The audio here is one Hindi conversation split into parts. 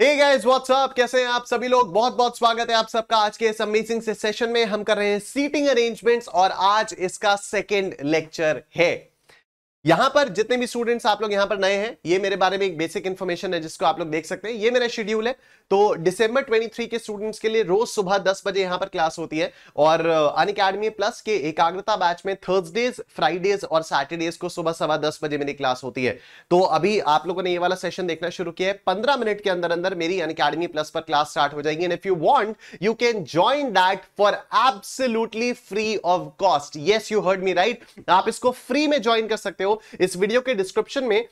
हे गाइस व्हाट्सअप कैसे हैं आप सभी लोग बहुत बहुत स्वागत है आप सबका आज के इस अमेजिंग से सेशन में हम कर रहे हैं सीटिंग अरेंजमेंट्स और आज इसका सेकंड लेक्चर है यहां पर जितने भी स्टूडेंट्स आप लोग यहां पर नए हैं ये मेरे बारे में एक बेसिक इन्फॉर्मेशन है जिसको आप लोग देख सकते हैं ये मेरा शेड्यूल है तो डिसम्बर 23 के स्टूडेंट्स के लिए रोज सुबह 10 बजे यहां पर क्लास होती है और अन अकेडमी प्लस के एकाग्रता बैच में थर्सडेज फ्राइडेज और सैटरडेज को सुबह सवा दस बजे मेरी क्लास होती है तो अभी आप लोगों ने ये वाला सेशन देखना शुरू किया है पंद्रह मिनट के अंदर अंदर मेरी अन अकेडमी प्लस पर क्लास स्टार्ट हो जाएगी and if you want you can join that for absolutely free of cost yes you heard me right आप इसको फ्री में ज्वाइन कर सकते हो इस वीडियो के डिस्क्रिप्शन में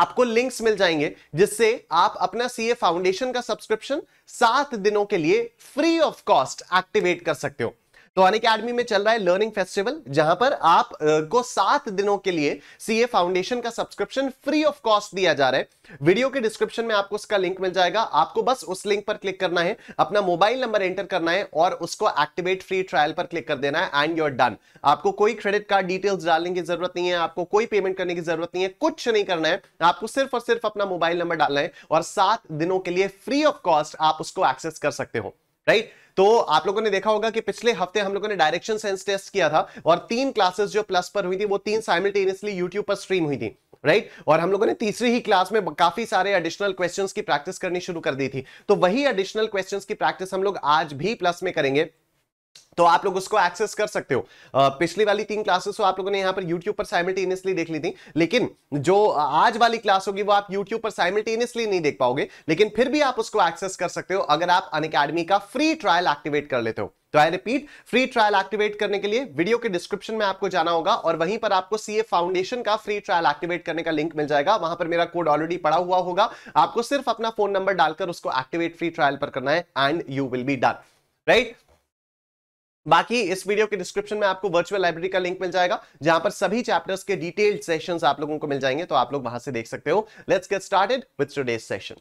आपको लिंक्स मिल जाएंगे जिससे आप अपना सीए फाउंडेशन का सब्सक्रिप्शन सात दिनों के लिए फ्री ऑफ कॉस्ट एक्टिवेट कर सकते हो तो अन अकेडमी में चल रहा है लर्निंग फेस्टिवल जहां पर आप को सात दिनों के लिए सीए फाउंडेशन का सब्सक्रिप्शन फ्री ऑफ कॉस्ट दिया जा रहा है वीडियो के डिस्क्रिप्शन में आपको उसका लिंक मिल जाएगा आपको बस उस लिंक पर क्लिक करना है अपना मोबाइल नंबर एंटर करना है और उसको एक्टिवेट फ्री ट्रायल पर क्लिक कर देना है एंड यूर डन आपको कोई क्रेडिट कार्ड डिटेल्स डालने की जरूरत नहीं है आपको कोई पेमेंट करने की जरूरत नहीं है कुछ नहीं करना है आपको सिर्फ और सिर्फ अपना मोबाइल नंबर डालना है और सात दिनों के लिए फ्री ऑफ कॉस्ट आप उसको एक्सेस कर सकते हो राइट right? तो आप लोगों ने देखा होगा कि पिछले हफ्ते हम लोगों ने डायरेक्शन सेंस टेस्ट किया था और तीन क्लासेस जो प्लस पर हुई थी वो तीन साइमल्टेनियसली यूट्यूब पर स्ट्रीम हुई थी राइट right? और हम लोगों ने तीसरी ही क्लास में काफी सारे एडिशनल क्वेश्चंस की प्रैक्टिस करनी शुरू कर दी थी तो वही एडिशनल क्वेश्चंस की प्रैक्टिस हम लोग आज भी प्लस में करेंगे तो आप लोग उसको एक्सेस कर सकते हो पिछली वाली तीन क्लासेस तो आप लोगों ने यहाँ पर यूट्यूब पर साइमल्टेनियसली देख ली थी लेकिन जो आज वाली क्लास होगी वो आप यूट्यूब पर साइमल्टेनियसली नहीं देख पाओगे लेकिन फिर भी आप उसको एक्सेस कर सकते हो अगर आप अन का फ्री ट्रायल एक्टिवेट कर लेते हो तो I repeat free trial activate करने के लिए वीडियो के डिस्क्रिप्शन में आपको जाना होगा और वहीं पर आपको सीए फाउंडेशन का फ्री ट्रायल एक्टिवेट करने का लिंक मिल जाएगा वहां पर मेरा कोड ऑलरेडी पड़ा हुआ होगा आपको सिर्फ अपना फोन नंबर डालकर उसको एक्टिवेट फ्री ट्रायल पर करना है and you will be done right बाकी इस वीडियो के डिस्क्रिप्शन में आपको वर्चुअल लाइब्रेरी का लिंक मिल जाएगा जहां पर सभी चैप्टर्स के डिटेल्ड सेशंस आप लोगों को मिल जाएंगे तो आप लोग वहां से देख सकते हो let's get started with today's session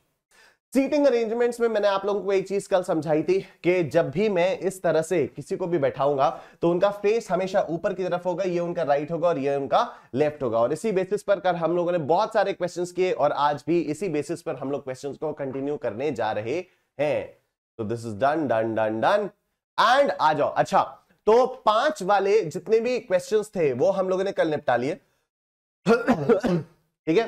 seating arrangements में मैंने आप लोगों को एक चीज कल समझाई थी कि जब भी मैं इस तरह से किसी को भी बैठाऊंगा तो उनका फेस हमेशा ऊपर की तरफ होगा ये उनका राइट होगा और ये उनका लेफ्ट होगा और इसी बेसिस पर कल हम लोगों ने बहुत सारे क्वेश्चंस किए और आज भी इसी बेसिस पर हम लोग क्वेश्चन को कंटिन्यू करने जा रहे हैं तो this is done done done done and आ जाओ अच्छा तो पांच वाले जितने भी क्वेश्चंस थे वो हम लोगों ने कल निपटा लिए ठीक है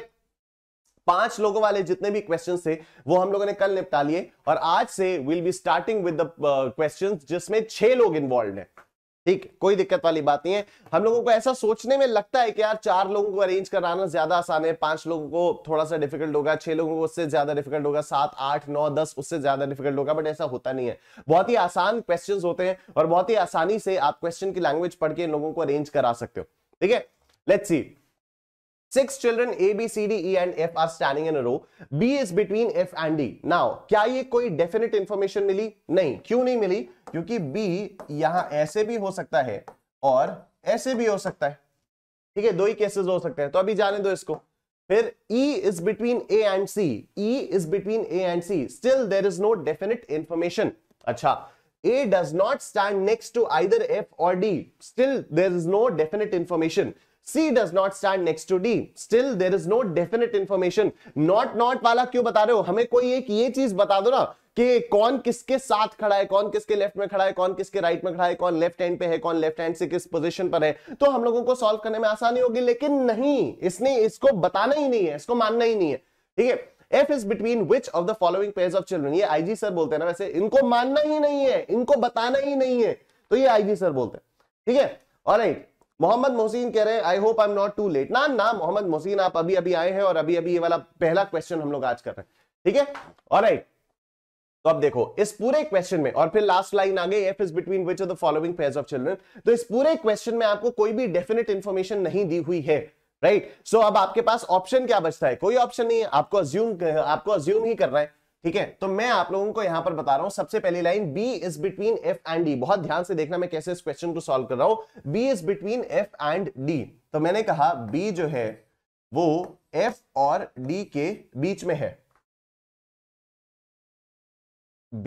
पांच लोगों वाले जितने भी क्वेश्चंस थे वो हम लोगों ने कल निपटा लिए और आज से will be starting with the questions जिसमें छह लोग इन्वॉल्व हैं ठीक कोई दिक्कत वाली बात नहीं है हम लोगों को ऐसा सोचने में लगता है कि यार चार लोगों को अरेंज कराना ज्यादा आसान है पांच लोगों को थोड़ा सा डिफिकल्ट होगा छह लोगों को उससे ज्यादा डिफिकल्ट होगा सात आठ नौ दस उससे ज्यादा डिफिकल्ट होगा बट ऐसा होता नहीं है बहुत ही आसान क्वेश्चन होते हैं और बहुत ही आसानी से आप क्वेश्चन की लैंग्वेज पढ़ के इन लोगों को अरेंज करा सकते हो ठीक है let's see Six children A, B, C, D, E and F are standing in a row. B is between F and D. Now, क्या ये कोई definite information मिली नहीं क्यों नहीं मिली क्योंकि B यहां ऐसे भी हो सकता है और ऐसे भी हो सकता है ठीक है दो ही cases हो सकते हैं तो अभी जाने दो इसको फिर E is between A and C. E is between A and C. Still there is no definite information. अच्छा A does not stand next to either F or D. Still there is no definite information. C does not stand next to D. Still there is no definite information. Not not वाला क्यों बता रहे हो हमें कोई एक ये चीज बता दो ना कि कौन किसके साथ खड़ा है कौन किसके लेफ्ट में खड़ा है कौन किसके राइट में खड़ा है कौन लेफ्ट हैंड पे है कौन लेफ्ट हैंड से किस पोजीशन पर है तो हम लोगों को सॉल्व करने में आसानी होगी लेकिन नहीं इसने इसको बताना ही नहीं है इसको मानना ही नहीं है ठीक है F is between which of the following pair of children ये आईजी सर बोलते हैं ना वैसे इनको मानना ही नहीं है इनको बताना ही नहीं है तो ये आईजी सर बोलते हैं ठीक है और राइट मोहम्मद मोहसिन कह रहे हैं I hope I am not too late ना ना मोहम्मद मोहसिन आप अभी अभी आए हैं और अभी अभी ये वाला पहला क्वेश्चन हम लोग आज कर रहे हैं ठीक है और राइट तो अब देखो इस पूरे क्वेश्चन में और फिर लास्ट लाइन आ गई F is between which of the following pairs of children तो इस पूरे क्वेश्चन में आपको कोई भी डेफिनेट इन्फॉर्मेशन नहीं दी हुई है राइट right? सो so अब आपके पास ऑप्शन क्या बचता है कोई ऑप्शन नहीं है आपको अज्यूम आपको अज्यूम ही करना है ठीक है तो मैं आप लोगों को यहां पर बता रहा हूं सबसे पहली line B is between F and D बहुत ध्यान से देखना मैं कैसे इस क्वेश्चन को सॉल्व कर रहा हूं B is between F and D तो मैंने कहा बी जो है वो एफ और डी के बीच में है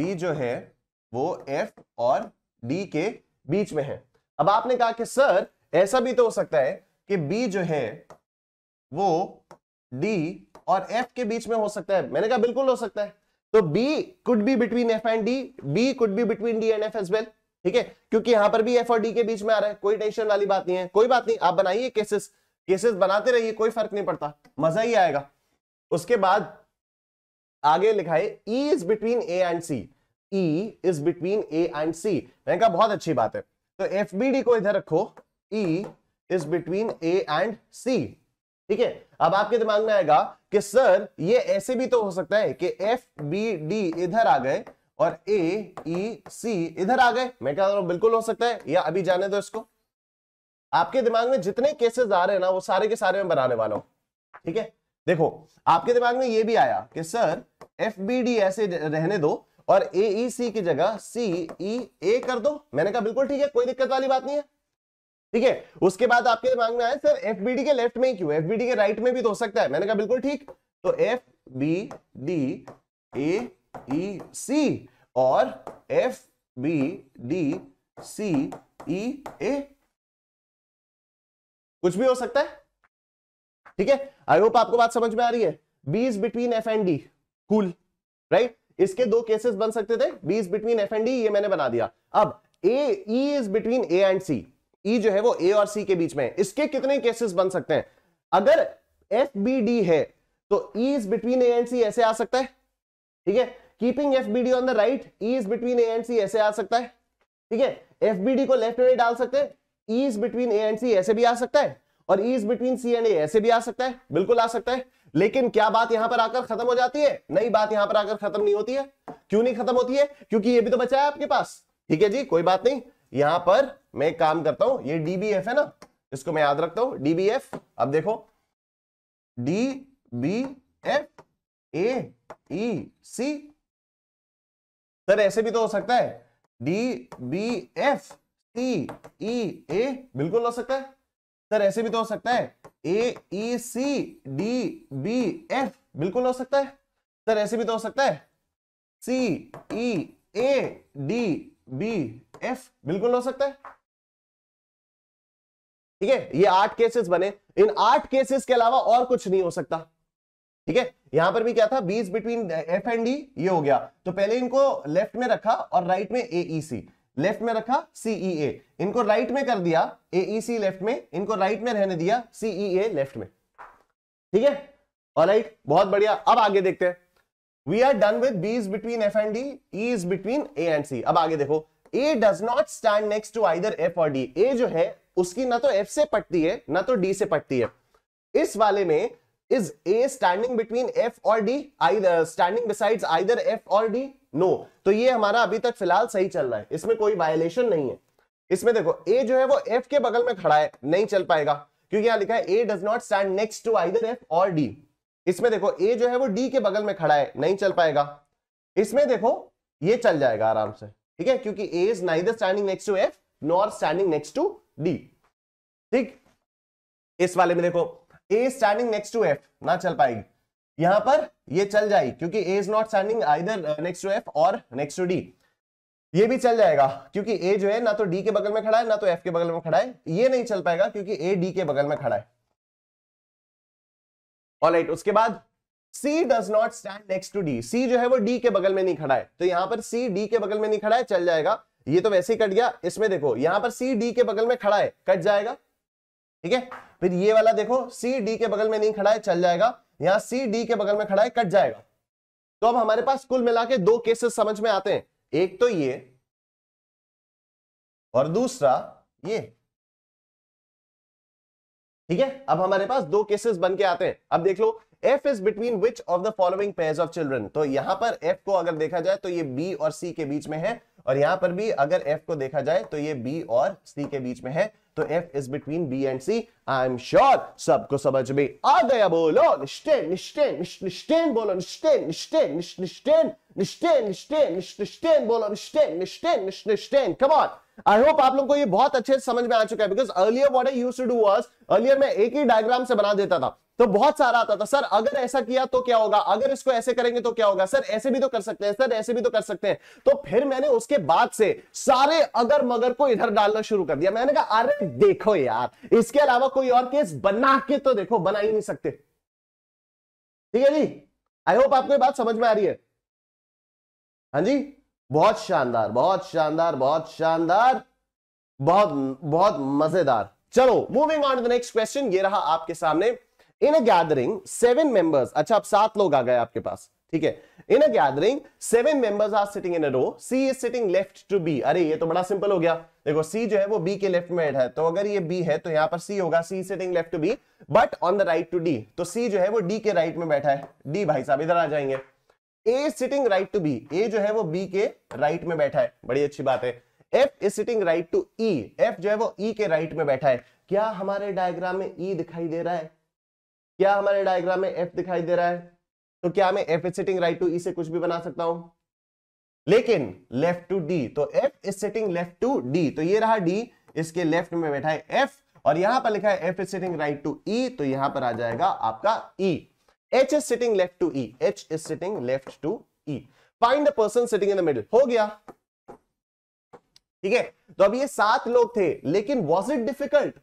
बी जो है वो एफ और डी के बीच में है अब आपने कहा कि सर ऐसा भी तो हो सकता है कि बी जो है वो डी और एफ के बीच में हो सकता है मैंने कहा बिल्कुल हो सकता है तो B could be between F and D B could be between D and F as well ठीक है क्योंकि यहां पर भी एफ और डी के बीच में आ रहा है कोई टेंशन वाली बात नहीं है कोई बात नहीं आप बनाइए केसेस केसेस बनाते रहिए कोई फर्क नहीं पड़ता मजा ही आएगा उसके बाद आगे लिखा है E is between A and C E is between A and C मैंने कहा बहुत अच्छी बात है तो एफ बी डी को इधर रखो E is between A and C ठीक है अब आपके दिमाग में आएगा कि सर ये ऐसे भी तो हो सकता है कि एफ बी डी इधर आ गए और ए ई सी इधर आ गए मैं कह रहा हूं बिल्कुल हो सकता है या अभी जाने दो इसको आपके दिमाग में जितने केसेस आ रहे हैं ना वो सारे के सारे में बनाने वाला हूं ठीक है देखो आपके दिमाग में ये भी आया कि सर एफ बी डी ऐसे रहने दो और ए ई सी की जगह सी ई ए कर दो मैंने कहा बिल्कुल ठीक है कोई दिक्कत वाली बात नहीं है ठीक है उसके बाद आपके दिमाग में आया सर एफ बी डी के लेफ्ट में ही क्यों एफ बी डी के राइट में भी तो हो सकता है मैंने कहा बिल्कुल ठीक तो F B D A E C और F B D C E A कुछ भी हो सकता है ठीक है आई होप आपको बात समझ में आ रही है is between F and D cool right इसके दो केसेस बन सकते थे is between F and D ये मैंने बना दिया अब A E is between A and C E e जो है वो ए और सी के बीच में है इसके कितने केसेस बन सकते हैं अगर एफ बी डी है तो E is between A and C ऐसे आ सकता है ठीक है keeping F B D on the right E is between A and C ऐसे आ सकता है ठीक है एफ बी डी को लेफ्ट में डाल सकते हैं E is between A and C ऐसे भी आ सकता है और E is between C and A ऐसे भी आ सकता है बिल्कुल आ सकता है लेकिन क्या बात यहां पर आकर खत्म हो जाती है नई बात यहां पर आकर खत्म नहीं होती है क्यों नहीं खत्म होती है क्योंकि ये भी तो बचा है आपके पास ठीक है जी कोई बात नहीं यहां पर मैं काम करता हूं ये डीबीएफ है ना इसको मैं याद रखता हूं डीबीएफ अब देखो D B F A C sir ऐसे भी तो हो सकता है D B F C E A बिल्कुल हो सकता है सर ऐसे भी तो हो सकता है A E C D B F बिल्कुल हो सकता है सर ऐसे भी तो हो सकता है C E A D B F बिल्कुल हो सकता है ठीक है ये आठ केसेस बने इन आठ केसेस के अलावा और कुछ नहीं हो सकता ठीक है यहां पर भी क्या था बीस बिटवीन एफ एंड डी ये हो गया तो पहले इनको लेफ्ट में रखा और राइट में सी लेफ्ट e में रखा सीई ए e इनको राइट में कर दिया सी लेफ्ट e में इनको राइट में रहने दिया सीई ए लेफ्ट में ठीक है ऑलराइट बहुत बढ़िया अब आगे देखते हैं we are done with B is between F and D E is between A and C अब आगे देखो A does not stand next to either F और डी ए जो है उसकी ना तो एफ से पटती है ना तो डी से पटती है इस वाले में is A standing between F और D either standing besides either F और डी नो तो ये हमारा अभी तक फिलहाल सही चल रहा है इसमें कोई वायलेशन नहीं है इसमें देखो ए जो है वो एफ के बगल में खड़ा है नहीं चल पाएगा क्योंकि यहां लिखा है A does not stand next to either F और डी इसमें देखो ए जो है वो डी के बगल में खड़ा है नहीं चल पाएगा इसमें देखो ये चल जाएगा आराम से ठीक है क्योंकि A is neither standing next to F nor standing next to D ठीक इस वाले में देखो A standing next to F ना चल पाएगी यहां पर ये चल जाएगी क्योंकि A is not standing either next to F और नेक्स्ट टू डी ये भी चल जाएगा क्योंकि ए जो है ना तो डी के बगल में खड़ा है ना तो एफ के बगल में खड़ा है ये नहीं चल पाएगा क्योंकि ए डी के बगल में खड़ा है ऑल राइट उसके बाद C does not stand next to D. C जो है वो D के बगल में नहीं खड़ा है तो यहां पर C D के बगल में नहीं खड़ा है चल जाएगा ये तो वैसे ही कट गया इसमें देखो यहां पर C D के बगल में खड़ा है कट जाएगा ठीक है फिर ये वाला देखो C D के बगल में नहीं खड़ा है चल जाएगा यहां C D के बगल में खड़ा है कट जाएगा तो अब हमारे पास कुल मिला के दो केसेस समझ में आते हैं एक तो ये और दूसरा ये ठीक है अब हमारे पास दो केसेस बन के आते हैं अब देख लो F is between which of the following pair of children तो यहां पर एफ को अगर देखा जाए तो ये बी और सी के बीच में है और यहां पर भी अगर एफ को देखा जाए तो ये बी और सी के बीच में है तो F is between B and C. I am sure सबको समझ में आ गया बोलो निश्चय निश्चय निश्चय बोलो निश्चय निश्चय निश्चय निश्चय निश्चय निश्चय बोलो निश्चय निश्चय निश्चय come on आई होप आप लोग को ये बहुत अच्छे से समझ में आ चुका है because earlier what I used to do was earlier मैं एक ही डायग्राम से बना देता था तो बहुत सारा आता था सर अगर ऐसा किया तो क्या होगा अगर इसको ऐसे करेंगे तो क्या होगा सर ऐसे भी तो कर सकते हैं सर ऐसे भी तो कर सकते हैं तो फिर मैंने उसके बाद से सारे अगर मगर को इधर डालना शुरू कर दिया मैंने कहा अरे देखो यार इसके अलावा कोई और केस बना के तो देखो बना ही नहीं सकते ठीक है जी आई होप आपको ये बात समझ में आ रही है हाँ जी बहुत शानदार बहुत शानदार बहुत शानदार बहुत बहुत मजेदार चलो moving on the next question ये रहा आपके सामने in a gathering seven members अच्छा आप सात लोग आ गए आपके पास ठीक है in a gathering seven members are sitting in a row C is sitting left to B अरे ये तो बड़ा सिंपल हो गया देखो सी जो है वो बी के लेफ्ट में है तो अगर ये बी है तो यहां पर सी होगा C sitting left to B but on the right to D तो सी जो है वो डी के राइट right में बैठा है डी भाई साहब इधर आ जाएंगे A sitting right to B A जो है वो बी के राइट right में बैठा है बड़ी अच्छी बात है F is sitting right to E F जो है वो ई e के राइट right में बैठा है क्या हमारे डायग्राम में ई e दिखाई दे रहा है क्या हमारे डायग्राम में एफ दिखाई दे रहा है तो क्या मैं F is sitting right to E से कुछ भी बना सकता हूं लेकिन लेफ्ट टू डी तो F is sitting left to D तो ये रहा डी इसके लेफ्ट में बैठा है एफ और यहां पर लिखा है F is sitting right to E तो यहां पर आ जाएगा आपका E H is sitting left to E H is sitting left to E find the person sitting in the middle हो गया ठीक है तो अब ये सात लोग थे लेकिन वॉज इट डिफिकल्ट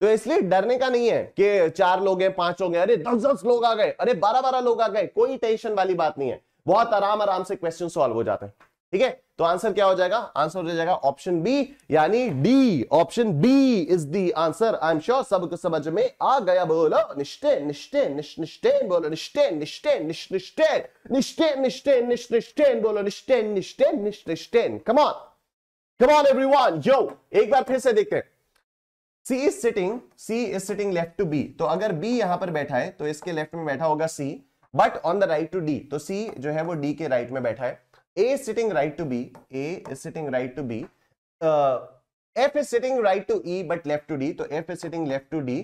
तो इसलिए डरने का नहीं है कि चार लोग हैं पांच लोग हैं अरे दस दस लोग आ गए अरे बारह बारह लोग आ गए कोई टेंशन वाली बात नहीं है बहुत आराम आराम से क्वेश्चन सॉल्व हो जाते हैं ठीक है तो आंसर क्या हो जाएगा आंसर हो जाएगा ऑप्शन बी यानी D option B is the answer I am sure सब समझ में आ गया बोलो निश्चय निश्चय निश्चय बोलो निश्चय निश्चय निश्चय निश्चय निश्चय निश्चय बोलो Nishchay Nishchay Nishchay come on come on everyone yo एक बार फिर से देखते हैं C is sitting C is sitting left to B तो अगर बी यहां पर बैठा है तो इसके लेफ्ट में बैठा होगा C but on the right to D तो सी जो है वो डी के राइट right में बैठा है A is sitting right to B A is sitting right to B F is sitting right to E but left to D तो F is sitting left to D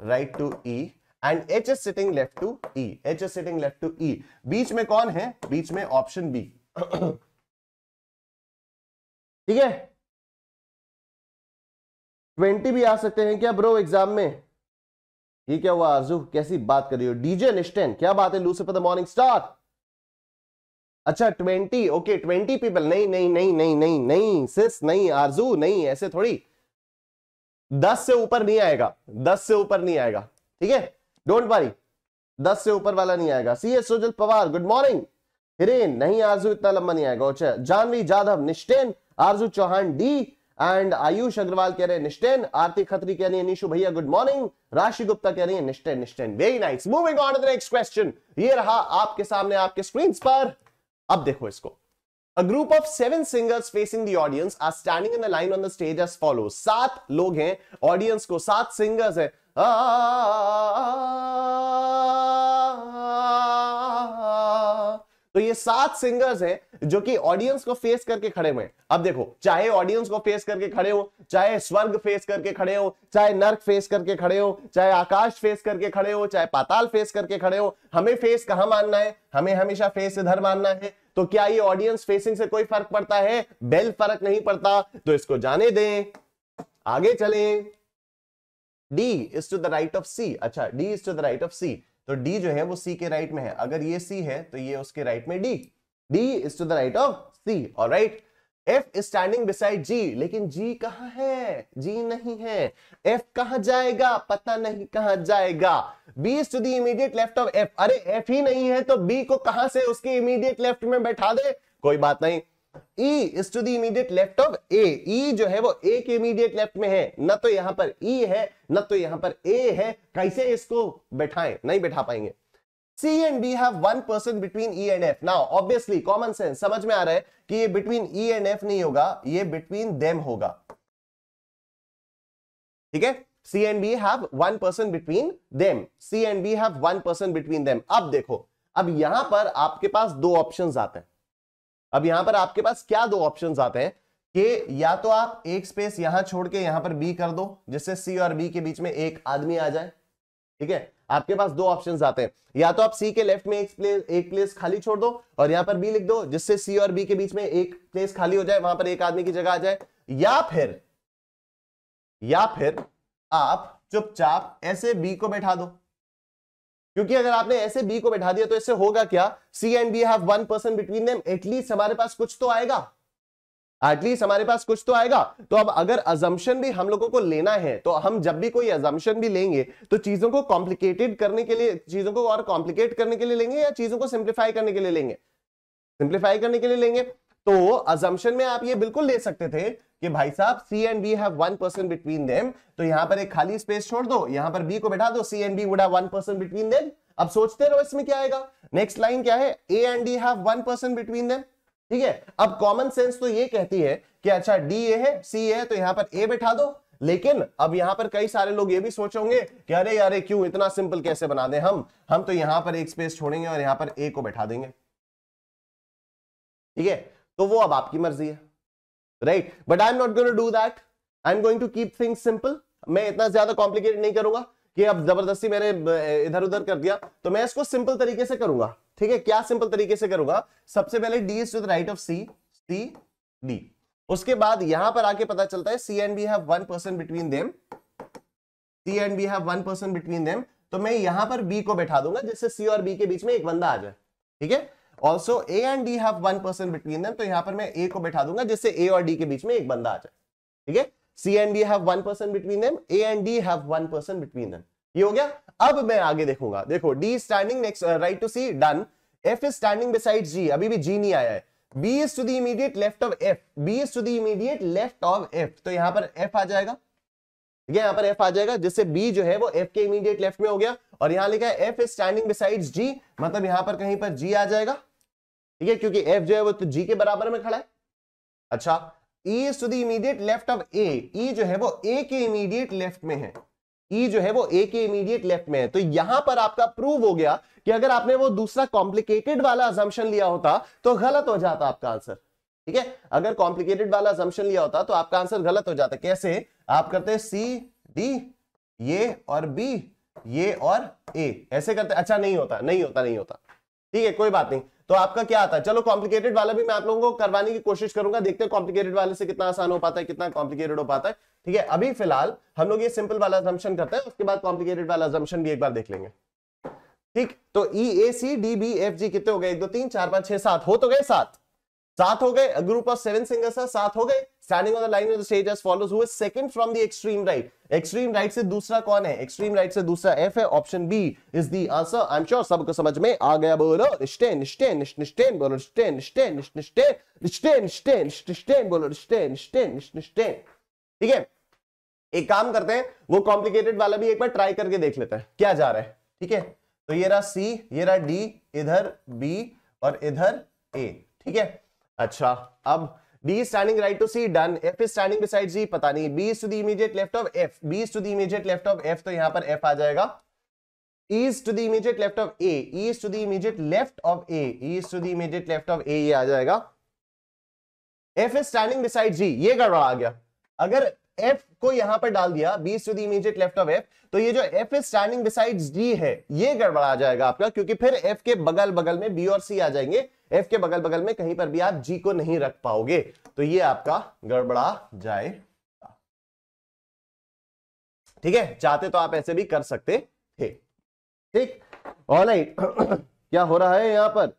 right to E and H is sitting left to E H is sitting left to E बीच में कौन है बीच में ऑप्शन बी ठीक है ट्वेंटी भी आ सकते हैं क्या ब्रो एग्जाम में ये क्या हुआ आरजू कैसी बात कर रही हो डीजे निस्टेन क्या बात है लूसिफर द मॉर्निंग स्टार अच्छा ट्वेंटी ओके ट्वेंटी पीपल नहीं नहीं नहीं नहीं नहीं नहीं सिस नहीं आरजू नहीं ऐसे थोड़ी दस से ऊपर नहीं आएगा दस से ऊपर नहीं आएगा ठीक है डोंट वरी दस से ऊपर वाला नहीं आएगा C S Sujal Pawar good morning Hiren नहीं आरजू इतना लंबा नहीं आएगा जानवी जाधव निस्टेन आरजू चौहान डी एंड आयुष अग्रवाल कह रहे हैं निश्चैन आरती खत्री कह रही है निशु भैया गुड मॉर्निंग राशि गुप्ता कह रही है निश्चैन निश्चैन very nice moving on next question ये रहा आपके सामने आपके स्क्रीन पर अब देखो इसको A group of seven singers facing the audience are standing in a line on the stage as follows. सात लोग हैं ऑडियंस को सात सिंगर्स हैं आ तो ये सात सिंगर्स हैं जो कि ऑडियंस को फेस करके खड़े हुए अब देखो चाहे ऑडियंस को फेस करके खड़े हो चाहे स्वर्ग फेस करके खड़े हो चाहे नर्क फेस करके खड़े हो चाहे आकाश फेस करके खड़े हो चाहे पाताल फेस करके खड़े हो हमें फेस कहां मानना है हमें हमेशा फेस इधर मानना है तो क्या ये ऑडियंस फेसिंग से कोई फर्क पड़ता है बेल फर्क नहीं पड़ता तो इसको जाने दें आगे चले D is to the right of C अच्छा D is to the right of C तो डी जो है वो सी के राइट में है अगर ये सी है तो ये उसके राइट में D D is to the right of C और right F standing beside G लेकिन जी कहा है जी नहीं है एफ कहा जाएगा पता नहीं कहा जाएगा B is to the immediate left of F अरे एफ ही नहीं है तो बी को कहा से उसके इमीडिएट लेफ्ट में बैठा दे कोई बात नहीं E is to the immediate left of A. E जो है वो A के immediate left में है ना तो यहां पर E है ना तो यहां पर A है कैसे इसको बैठाएं नहीं बैठा पाएंगे C and D have one person between E and F. Now, obviously, common sense समझ में आ रहा है कि ये between E and F नहीं होगा ये between them होगा ठीक है C and B have one person between them. C and B have one person between them. अब देखो अब यहां पर आपके पास दो ऑप्शंस आते हैं अब यहां पर आपके पास क्या दो ऑप्शन आते हैं कि या तो आप एक स्पेस यहां छोड़ के यहां पर बी कर दो जिससे सी और बी के बीच में एक आदमी आ जाए ठीक है आपके पास दो ऑप्शन आते हैं या तो आप सी के लेफ्ट में एक प्लेस एक प्लेस खाली छोड़ दो और यहां पर बी लिख दो जिससे सी और बी के बीच में एक प्लेस खाली हो जाए वहां पर एक आदमी की जगह आ जाए या फिर या फिर आप चुपचाप ऐसे बी को बैठा दो क्योंकि अगर आपने ऐसे बी को बैठा दिया तो इससे होगा क्या C and B have one person between them at least हमारे पास कुछ तो आएगा एटलीस्ट हमारे पास कुछ तो आएगा तो अब अगर अजम्पन भी हम लोगों को लेना है तो हम जब भी कोई अजम्पन भी लेंगे तो चीजों को कॉम्प्लिकेटेड करने के लिए चीजों को और कॉम्प्लिकेट करने के लिए लेंगे या चीजों को सिंप्लीफाई करने के लिए लेंगे सिंप्लीफाई करने के लिए लेंगे तो अजम्पन में आप ये बिल्कुल ले सकते थे कि भाई साहब C and B have one person between them तो यहां पर एक खाली स्पेस छोड़ दो यहां पर बी को बैठा दो C and B would have one person between them अब सोचते रहो इसमें क्या आएगा नेक्स्ट लाइन क्या है A and D have one person between them ठीक है अब कॉमन सेंस तो ये कहती है कि अच्छा डी ए है सी ए है तो यहां पर ए बैठा दो लेकिन अब यहां पर कई सारे लोग ये भी सोचेंगे कि अरे यारे क्यों इतना सिंपल कैसे बना दें हम हम तो यहां पर एक स्पेस छोड़ेंगे और यहां पर ए को बैठा देंगे ठीक है तो वो अब आपकी मर्जी है right but I am not going to do that I am going to keep things simple मैं इतना ज्यादा कॉम्प्लिकेटेड नहीं करूंगा कि अब जबरदस्ती मैंने इधर उधर कर दिया तो मैं इसको सिंपल तरीके से करूंगा ठीक है क्या सिंपल तरीके से करूंगा सबसे पहले D is to the right of C C D उसके बाद यहां पर आके पता चलता है C and B have one person between them C and B have one person between them तो मैं यहां पर बी को बैठा दूंगा जिससे सी और बी के बीच में एक बंदा आ जाए ठीक है also A and D have one person between them तो यहां पर मैं ए को बैठा दूंगा जिससे ए और डी के बीच में एक बंदा आ जाए ठीक है C and D have one person between them A and D have one person between them ये हो गया अब मैं आगे देखूंगा देखो D standing next right to C done F is standing beside G अभी भी जी नहीं आया है B is to the immediate left of F B is to the immediate left of F तो यहां पर एफ आ जाएगा ठीक है यहां पर F आ जाएगा जिससे B जो है वो F के इमीडिएट लेफ्ट में हो गया और यहां लिखा है F is standing beside G मतलब यहां पर कहीं पर G आ जाएगा ठीक है क्योंकि एफ जो है वो तो जी के बराबर में खड़ा है अच्छा E is to the immediate left of A E जो है वो ए के इमीडिएट लेफ्ट में है ई e जो है वो ए के इमीडिएट लेफ्ट e में है तो यहां पर आपका प्रूव हो गया कि अगर आपने वो दूसरा कॉम्प्लिकेटेड वाला अजम्पन लिया होता तो गलत हो जाता आपका आंसर ठीक है अगर कॉम्प्लिकेटेड वाला अजम्पन लिया होता तो आपका आंसर गलत हो जाता कैसे आप करते सी डी ये और बी ये और ए ऐसे करते अच्छा नहीं होता नहीं होता नहीं होता ठीक है कोई बात नहीं तो आपका क्या आता है चलो कॉम्प्लिकेटेड वाला भी मैं आप लोगों को करवाने की कोशिश करूंगा देखते हैं कॉम्प्लिकेटेड वाले से कितना आसान हो पाता है कितना कॉम्प्लिकेटेड हो पाता है ठीक है अभी फिलहाल हम लोग ये सिंपल वाला जम्शन करते हैं उसके बाद कॉम्प्लिकेटेड वाला जम्शन भी एक बार देख लेंगे ठीक तो E A C D B F G कितने हो गए एक दो तीन चार पांच छह सात हो तो गए सात सात हो गए a group of seven singers है सात हो गए standing on the line of the stage as follows who is second from the extreme right extreme right से दूसरा कौन है एक्सट्रीम राइट से दूसरा एफ है B is the answer I am sure सबको समझ में आ गया बोलो निश्चेन निश्चेन निश्चेन बोलो निश्चेन निश्चेन निश्चेन निश्चेन निश्चेन निश्चेन बोलो निश्चेन निश्चेन निश्चेन ठीक है एक काम करते हैं वो कॉम्प्लिकेटेड वाला भी एक बार ट्राई करके देख लेते हैं क्या जा रहा है ठीक है तो ये रहा सी ये रहा डी इधर बी और इधर ए ठीक है अच्छा अब D is standing right to C done. F is standing beside G पता नहीं. B is to the immediate left of F. B is to the immediate left of F तो यहाँ पर F आ जाएगा. E is to the immediate left of A. E is to the immediate left of A. E is to the immediate left of A ये आ जाएगा. F is standing beside G. ये गड़बड़ आ गया. अगर F को यहाँ पर डाल दिया B is to the immediate left of F तो ये जो F is standing beside G है ये गड़बड़ आ जाएगा आपका क्योंकि फिर F के बगल बगल में B और C आ जाएंगे एफ के बगल बगल में कहीं पर भी आप जी को नहीं रख पाओगे तो ये आपका गड़बड़ा जाएगा ठीक है चाहते तो आप ऐसे भी कर सकते थे ठीक राइट क्या हो रहा है यहां पर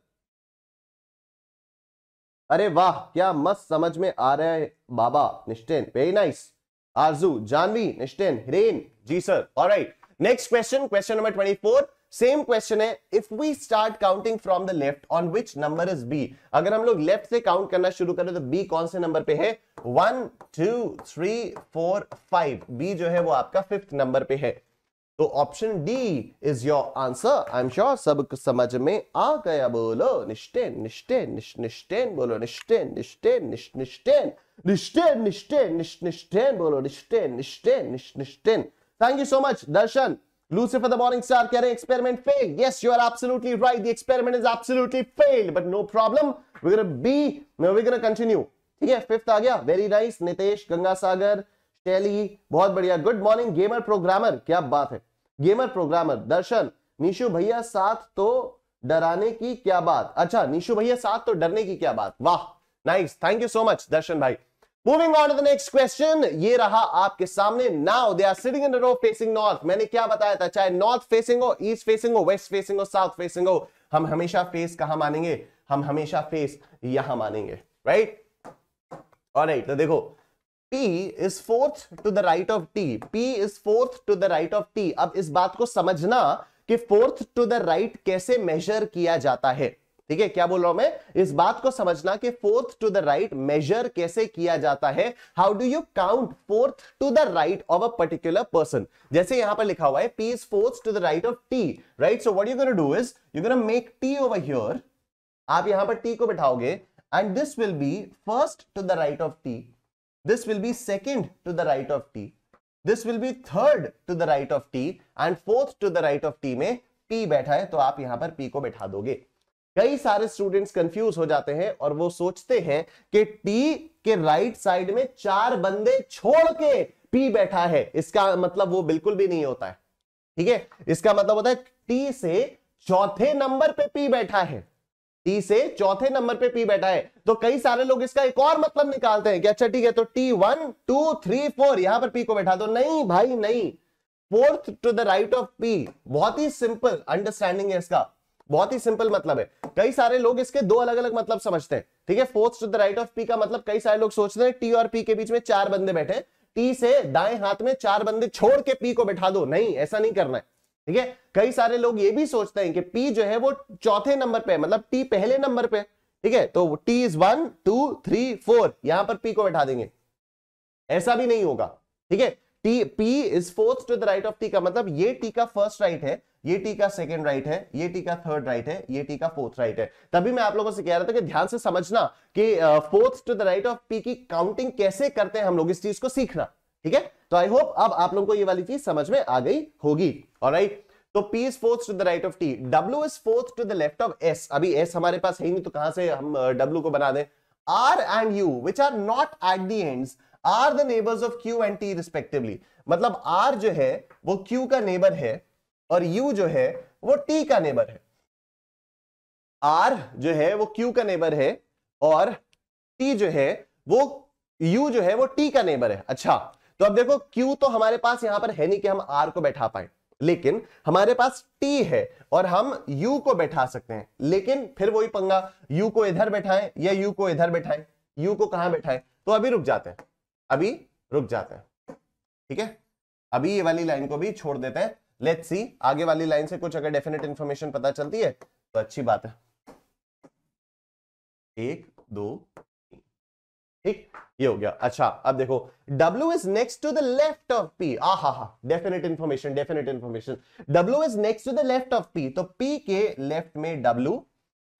अरे वाह क्या मस्त समझ में आ रहा है बाबा निश्चेन very nice Aarzoo Janhvi Nishchen Hiren ji sir all right next question question number twenty four same question है if we start counting from the left on which number is B अगर हम लोग लेफ्ट से काउंट करना शुरू करें तो बी कौन से नंबर पे है one two three four five B जो है वो आपका फिफ्थ नंबर पे है तो option D is your answer I am sure सब समझ में आ गया बोलो निश्चे निश्चेन निश्चे बोलो निश्चे निश्चे निश्चेन निश्चेन निश्चेन निश्चेन बोलो Nishchen Nishchen Nishchen thank you so much Darshan Lucifer the Morning Star कह रहे हैं experiment failed. Yes, you are absolutely right. The experiment is absolutely failed. But no problem. We're gonna be, we're gonna continue. ठीक है fifth आ गया Very nice. Nitesh, Ganga Sagar, शैली बहुत बढ़िया Good morning, gamer programmer. क्या बात है Gamer programmer. दर्शन निशु भैया साथ तो डराने की क्या बात अच्छा निशु भैया साथ तो डरने की क्या बात वाह nice thank you so much Darshan भाई moving on to the next question ये रहा आपके सामने now they are sitting in row facing north मैंने क्या बताया था चाहे नॉर्थ फेसिंग हो ईस्ट फेसिंग हो वेस्ट फेसिंग हो साउथ फेसिंग हो हम हमेशा फेस कहा मानेंगे हम हमेशा फेस यहां मानेंगे राइट और तो देखो P is fourth to the right of T P is fourth to the right of T अब इस बात को समझना कि फोर्थ टू द राइट कैसे मेजर किया जाता है ठीक है क्या बोल रहा हूं मैं इस बात को समझना कि fourth to the right measure कैसे किया जाता है how do you count fourth to the right of a particular person जैसे यहां पर लिखा हुआ है P is fourth to the right of T right so what you gonna do is you gonna make T over here आप यहां पर टी को बिठाओगे and this will be first to the right of T this will B second to the right of T this will be third to the right of T and fourth to the right of T में पी बैठा है तो आप यहां पर पी को बैठा दोगे कई सारे स्टूडेंट्स कंफ्यूज हो जाते हैं और वो सोचते हैं कि टी के राइट साइड में चार बंदे छोड़ के पी बैठा है इसका मतलब वो बिल्कुल भी नहीं होता है ठीक है इसका मतलब होता है टी से चौथे नंबर पे पी बैठा है टी से चौथे नंबर पे पी बैठा है तो कई सारे लोग इसका एक और मतलब निकालते हैं कि अच्छा ठीक है तो T one two three four यहां पर पी को बैठा दो नहीं भाई नहीं fourth to the right of P बहुत ही सिंपल अंडरस्टैंडिंग है इसका बहुत ही सिंपल मतलब है कई सारे लोग इसके दो अलग अलग मतलब समझते हैं ठीक है fourth to the right of P का मतलब कई सारे लोग सोचते हैं टी और पी के बीच में चार बंदे बैठे टी से दाएं हाथ में चार बंदे छोड़ के पी को बैठा दो नहीं ऐसा नहीं करना है ठीक है कई सारे लोग ये भी सोचते हैं कि पी जो है वो चौथे नंबर पे मतलब टी पहले नंबर पे ठीक है तो T is one two three four यहां पर पी को बैठा देंगे ऐसा भी नहीं होगा ठीक है T P is fourth to the right of T का मतलब ये टी का फर्स्ट राइट है ये टी का सेकंड राइट है ये टी का थर्ड राइट है ये टी का फोर्थ राइट है तभी मैं आप लोगों से कह रहा था कि ध्यान से समझना कि fourth to the right of P की काउंटिंग कैसे करते हैं हम लोग इस चीज को सीखना ठीक है तो आई होप अब आप लोगों को ये वाली चीज समझ में आ गई होगी और राइट तो P is fourth to the right of T, W is fourth to the left of S. अभी S हमारे पास है ही नहीं तो कहां से हम W को बना दें R and U, which are not at the ends, are the neighbours of Q and T respectively मतलब आर जो है वो क्यू का नेबर है और यू जो है वो टी का नेबर है आर जो है वो क्यू का नेबर है और टी जो है वो यू जो है वो टी का नेबर है अच्छा तो अब देखो क्यू तो हमारे पास यहां पर है नहीं कि हम आर को बैठा पाए लेकिन हमारे पास टी है और हम यू को बैठा सकते हैं लेकिन फिर वही पंगा यू को इधर बैठाएं या यू को इधर बैठाएं यू को कहां बैठाएं तो अभी रुक जाते हैं अभी रुक जाते हैं ठीक है अभी ये वाली लाइन को भी छोड़ देते हैं लेट सी आगे वाली लाइन से कुछ अगर डेफिनेट इंफॉर्मेशन पता चलती है तो अच्छी बात है एक दो ठीक ये हो गया अच्छा अब देखो W is next to the left of P आ हा हा definite information definite information W is next to the left of P तो P के लेफ्ट में W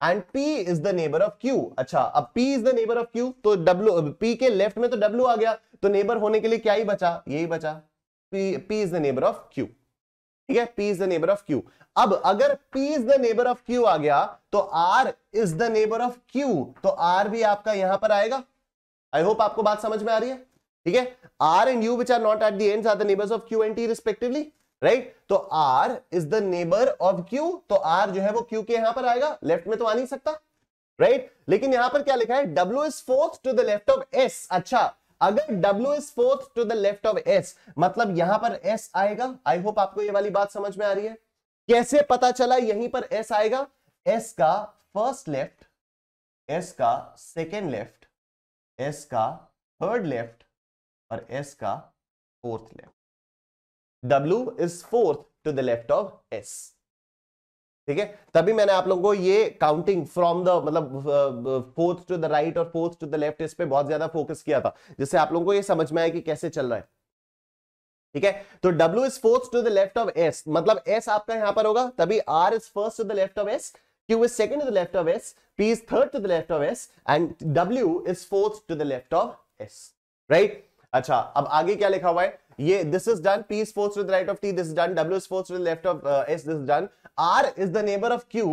and P is the neighbour of Q अच्छा अब P is the neighbour of Q तो W P के लेफ्ट में तो W आ गया तो नेबर होने के लिए क्या ही बचा यही बचा P P is the neighbour of Q ठीक है P is the neighbour of Q अब अगर P is the neighbour of Q आ गया तो R is the neighbour of Q तो R भी आपका यहां पर आएगा आई होप आपको बात समझ में आ रही है ठीक है R and U which are not at the ends are the neighbours of Q and T respectively right तो R is the neighbour of Q तो आर जो है वो क्यू के यहां पर आएगा लेफ्ट में तो आ नहीं सकता राइट right? लेकिन यहां पर क्या लिखा है W is fourth to the left of S अच्छा अगर W is fourth to the left of S मतलब यहां पर S आएगा आई होप आपको ये वाली बात समझ में आ रही है कैसे पता चला यहीं पर S आएगा S का फर्स्ट लेफ्ट S का सेकेंड लेफ्ट S का थर्ड लेफ्ट और S का fourth left W is fourth to the left of S. ठीक है तभी मैंने आप लोगों को ये काउंटिंग फ्रॉम द मतलब फोर्थ टू द राइट और फोर्थ टू द लेफ्ट इस पे बहुत ज्यादा फोकस किया था जिससे आप लोगों को ये समझ में आया कि कैसे चल रहा है ठीक है तो W is fourth to the left of S मतलब S आपका यहां पर होगा तभी R is first to the left of S Q is second to the left of S, P is third to the left of S, and W is fourth to the left of S. Right? अच्छा अब आगे क्या लिखा हुआ है ये this is done P is fourth with right of T this done W is fourth with left of S this done R is the neighbour of Q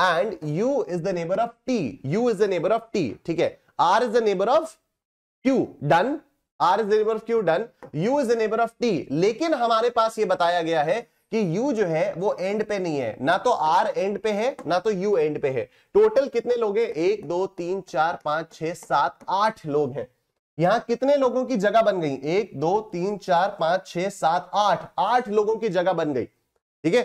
and U is the neighbour of T U is the neighbour of T ठीक है R is the neighbour of Q done R is the neighbour of Q done U is the neighbour of T लेकिन हमारे पास ये बताया गया है कि U जो है वो एंड पे नहीं है ना तो R एंड पे है ना तो U एंड पे है टोटल कितने लोग हैं एक दो तीन चार पांच छह सात आठ लोग हैं यहां कितने लोगों की जगह बन गई एक दो तीन चार पांच छह सात आठ आठ लोगों की जगह बन गई ठीक है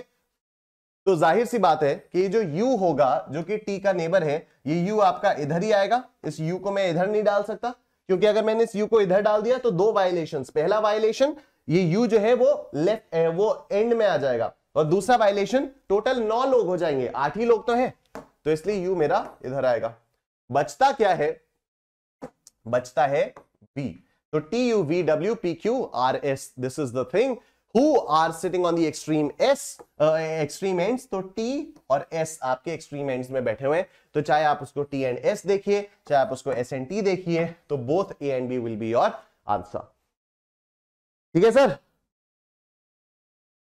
तो जाहिर सी बात है कि जो U होगा जो कि T का नेबर है ये U आपका इधर ही आएगा इस U को मैं इधर नहीं डाल सकता क्योंकि अगर मैंने इस U को इधर डाल दिया तो दो वायलेशन पहला वायलेशन ये U जो है वो लेफ्ट वो एंड में आ जाएगा और दूसरा वायलेशन टोटल नौ लोग हो जाएंगे आठ ही लोग तो है तो इसलिए यू मेरा इधर आएगा बचता क्या है बचता है बी तो T U V W P Q R S this is the thing who are sitting on the extreme S extreme ends तो टी और एस आपके एक्सट्रीम एंड्स में बैठे हुए हैं तो चाहे आप उसको टी एंड एस देखिए चाहे आप उसको एस एंड टी देखिए तो both A and B will be your answer ठीक है sir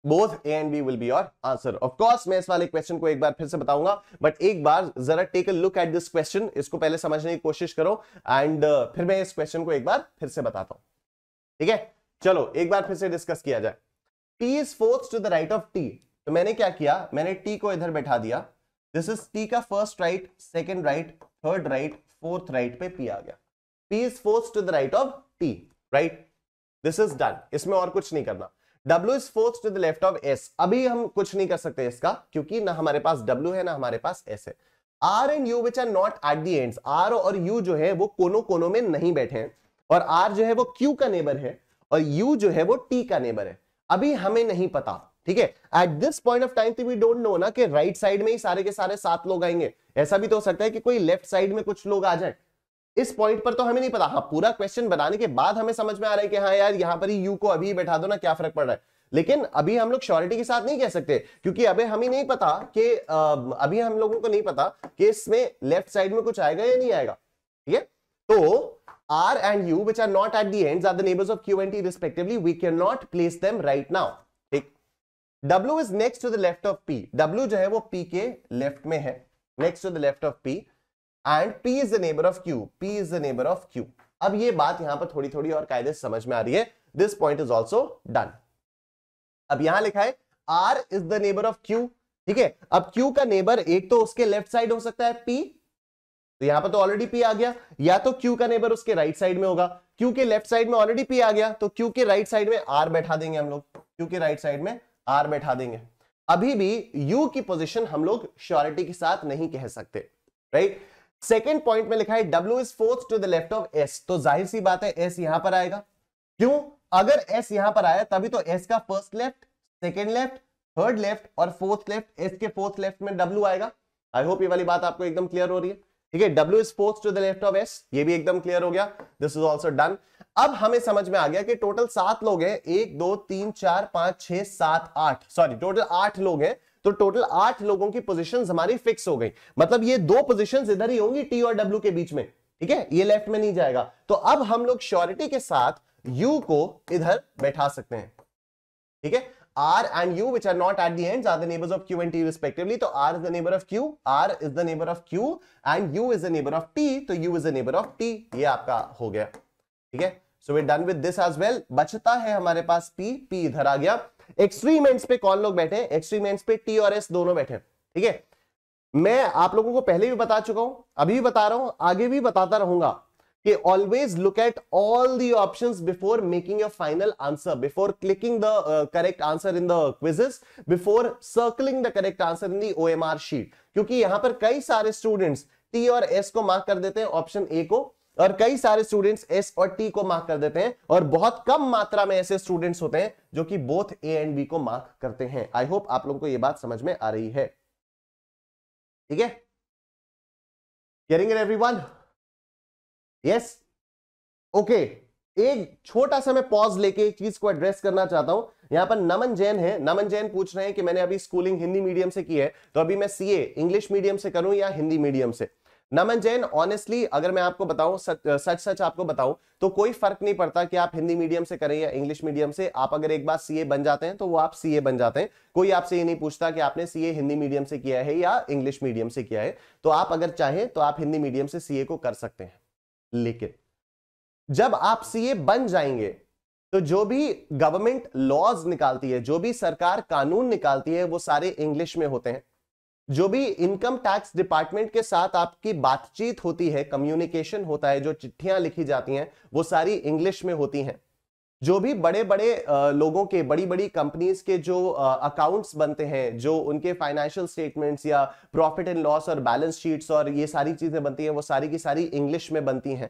both A and B will be your answer of course मैं इस वाले क्वेश्चन को एक बार फिर से बताऊंगा बट एक बार जरा take a look at this question इसको पहले समझने की कोशिश करो एंड uh, फिर मैं इस क्वेश्चन को एक बार फिर से बताता हूं ठीक है चलो एक बार फिर से डिस्कस किया जाए T is fourth to the right of T. तो मैंने क्या किया मैंने T को इधर बैठा दिया This is T का first right, second right, third right, fourth right पे P आ गया P is fourth to the right of T, right? This is done. इसमें और कुछ नहीं करना W is fourth to the left of S अभी हम कुछ नहीं कर सकते इसका क्योंकि ना हमारे पास W है ना हमारे पास S है R and U which are not at the end R और U जो है वो कोनो कोनो में नहीं बैठे हैं और R जो है वो Q का नेबर है और U जो है वो T का नेबर है अभी हमें नहीं पता ठीक है at this point of time we don't know ना कि राइट right साइड में ही सारे के सारे सात लोग आएंगे ऐसा भी तो हो सकता है कि कोई लेफ्ट साइड में कुछ लोग आ जाए इस पॉइंट पर तो हमें नहीं पता हाँ पूरा क्वेश्चन बनाने के बाद हमें समझ में आ रहा है कि हाँ यार यहाँ पर ही यू को अभी बैठा दो ना क्या फर्क पड़ रहा है लेकिन अभी हम लोग श्योरिटी के साथ नहीं कह सकते क्योंकि अभी हमें नहीं पता कि अभी हम लोगों को नहीं पता कि इसमें लेफ्ट साइड में कुछ आएगा या नहीं आएगा ठीक है तो R and U which are not at the ends are the neighbors of Q and T respectively we cannot place them right now ठीक W is next to the left of P W जो है वो P के left में है next to the left of P and P is the neighbour of Q P is the neighbour of Q अब ये बात यहां पर थोड़ी थोड़ी और कायदे समझ में आ रही है this point is also done अब यहां लिखा है R is the neighbour of Q ठीक है अब क्यू का नेबर एक तो उसके लेफ्ट साइड हो सकता है पी तो यहां पर तो ऑलरेडी पी आ गया या तो क्यू का नेबर उसके राइट right साइड में होगा क्यू के लेफ्ट साइड में ऑलरेडी पी आ गया तो क्यू के राइट साइड में आर बैठा देंगे हम लोग क्यू के राइट साइड में आर बैठा देंगे अभी भी यू की पोजिशन हम लोग श्योरिटी के साथ नहीं कह सकते राइट right? सेकेंड पॉइंट में लिखा है W is fourth to the left of S तो जाहिर सी बात है S यहां पर आएगा क्यों अगर S यहां पर आया तभी तो S का first left second left third left और फोर्थ लेफ्ट S के फोर्थ लेफ्ट में W आएगा आई होप ये वाली बात आपको एकदम क्लियर हो रही है ठीक है W is fourth to the left of S ये भी एकदम क्लियर हो गया दिस इज ऑल्सो डन अब हमें समझ में आ गया कि टोटल सात लोग हैं एक दो तीन चार पांच छह सात आठ सॉरी टोटल आठ लोग हैं तो टोटल आठ लोगों की पोजिशन हमारी फिक्स हो गई मतलब ये दो पोजिशन इधर ही होंगी टी और डब्ल्यू के बीच में ठीक है ये लेफ्ट में नहीं जाएगा तो अब हम लोग श्योरिटी के साथ यू को इधर बैठा सकते हैं ठीक है R and U, which are not at the ends, are the neighbors of Q and T respectively. So R is the neighbor of Q, R is the neighbor of Q, and U is the neighbor of T. So U is the neighbor of T. ये आपका हो गया ठीक है so we done with this as well बचता है हमारे पास P, P इधर आ गया एक्सट्रीम एंड्स पे कौन लोग बैठे एक्सट्रीम एंड्स पे टी और एस दोनों बैठे ठीक है मैं आप लोगों को पहले भी बता चुका हूं अभी भी बता रहा हूं आगे भी बताता रहूंगा कि always look at all the option before making your final answer before clicking the correct answer in the quizzes before circling the correct answer in the O sheet क्योंकि यहां पर कई सारे स्टूडेंट्स टी और एस को मार्क कर देते हैं ऑप्शन ए को और कई सारे स्टूडेंट्स एस और टी को मार्क कर देते हैं और बहुत कम मात्रा में ऐसे स्टूडेंट्स होते हैं जो कि बोथ ए एंड बी को मार्क करते हैं आई होप आप लोगों को यह बात समझ में आ रही है ठीक है हियरिंग वन यस ओके एक छोटा सा मैं पॉज लेके एक चीज को एड्रेस करना चाहता हूं यहां पर नमन जैन है नमन जैन पूछ रहे हैं कि मैंने अभी स्कूलिंग हिंदी मीडियम से की है तो अभी मैं सीए इंग्लिश मीडियम से करूं या हिंदी मीडियम से नमन जैन ऑनेस्टली अगर मैं आपको बताऊं सच, सच आपको बताऊं तो कोई फर्क नहीं पड़ता कि आप हिंदी मीडियम से करें या इंग्लिश मीडियम से आप अगर एक बार सीए बन जाते हैं तो वो आप सीए बन जाते हैं कोई आपसे ये नहीं पूछता कि आपने सीए हिंदी मीडियम से किया है या इंग्लिश मीडियम से किया है तो आप अगर चाहें तो आप हिंदी मीडियम से सीए को कर सकते हैं लेकिन जब आप सीए बन जाएंगे तो जो भी गवर्नमेंट लॉज निकालती है जो भी सरकार कानून निकालती है वो सारे इंग्लिश में होते हैं जो भी इनकम टैक्स डिपार्टमेंट के साथ आपकी बातचीत होती है कम्युनिकेशन होता है जो चिट्ठियां लिखी जाती हैं वो सारी इंग्लिश में होती हैं जो भी बड़े बड़े लोगों के बड़ी बड़ी कंपनीज के जो अकाउंट्स बनते हैं जो उनके फाइनेंशियल स्टेटमेंट्स या प्रॉफिट एंड लॉस और बैलेंस शीट्स और ये सारी चीजें बनती हैं वो सारी की सारी इंग्लिश में बनती हैं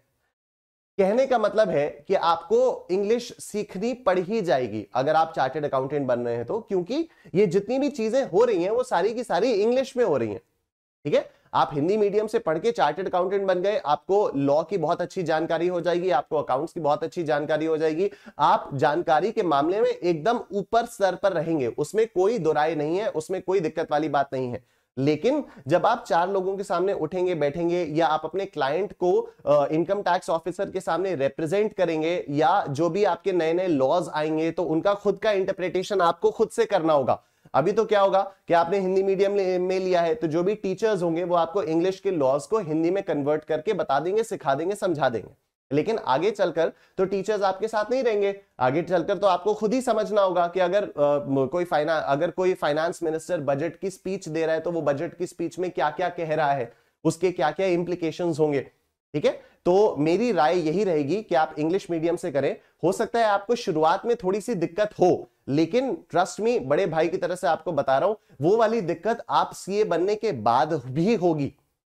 कहने का मतलब है कि आपको इंग्लिश सीखनी पड़ ही जाएगी अगर आप चार्टेड अकाउंटेंट बन रहे हैं तो क्योंकि ये जितनी भी चीजें हो रही हैं वो सारी की सारी इंग्लिश में हो रही हैं ठीक है आप हिंदी मीडियम से पढ़ के चार्टेड अकाउंटेंट बन गए आपको लॉ की बहुत अच्छी जानकारी हो जाएगी आपको अकाउंट्स की बहुत अच्छी जानकारी हो जाएगी आप जानकारी के मामले में एकदम ऊपर स्तर पर रहेंगे उसमें कोई दुराय नहीं है उसमें कोई दिक्कत वाली बात नहीं है लेकिन जब आप चार लोगों के सामने उठेंगे बैठेंगे या आप अपने क्लाइंट को इनकम टैक्स ऑफिसर के सामने रिप्रेजेंट करेंगे या जो भी आपके नए नए लॉज आएंगे तो उनका खुद का इंटरप्रिटेशन आपको खुद से करना होगा अभी तो क्या होगा कि आपने हिंदी मीडियम में लिया है तो जो भी टीचर्स होंगे वो आपको इंग्लिश के लॉज को हिंदी में कन्वर्ट करके बता देंगे सिखा देंगे समझा देंगे लेकिन आगे चलकर तो टीचर्स आपके साथ नहीं रहेंगे आगे चलकर तो आपको खुद ही समझना होगा कि अगर आ, कोई फाइनेंस अगर कोई फाइनेंस मिनिस्टर बजट की स्पीच दे रहा है तो वो बजट की स्पीच में क्या क्या कह रहा है उसके क्या क्या इंप्लीकेशन होंगे ठीक है तो मेरी राय यही रहेगी कि आप इंग्लिश मीडियम से करें हो सकता है आपको शुरुआत में थोड़ी सी दिक्कत हो लेकिन ट्रस्ट मी बड़े भाई की तरह से आपको बता रहा हूं वो वाली दिक्कत आप सीए बनने के बाद भी होगी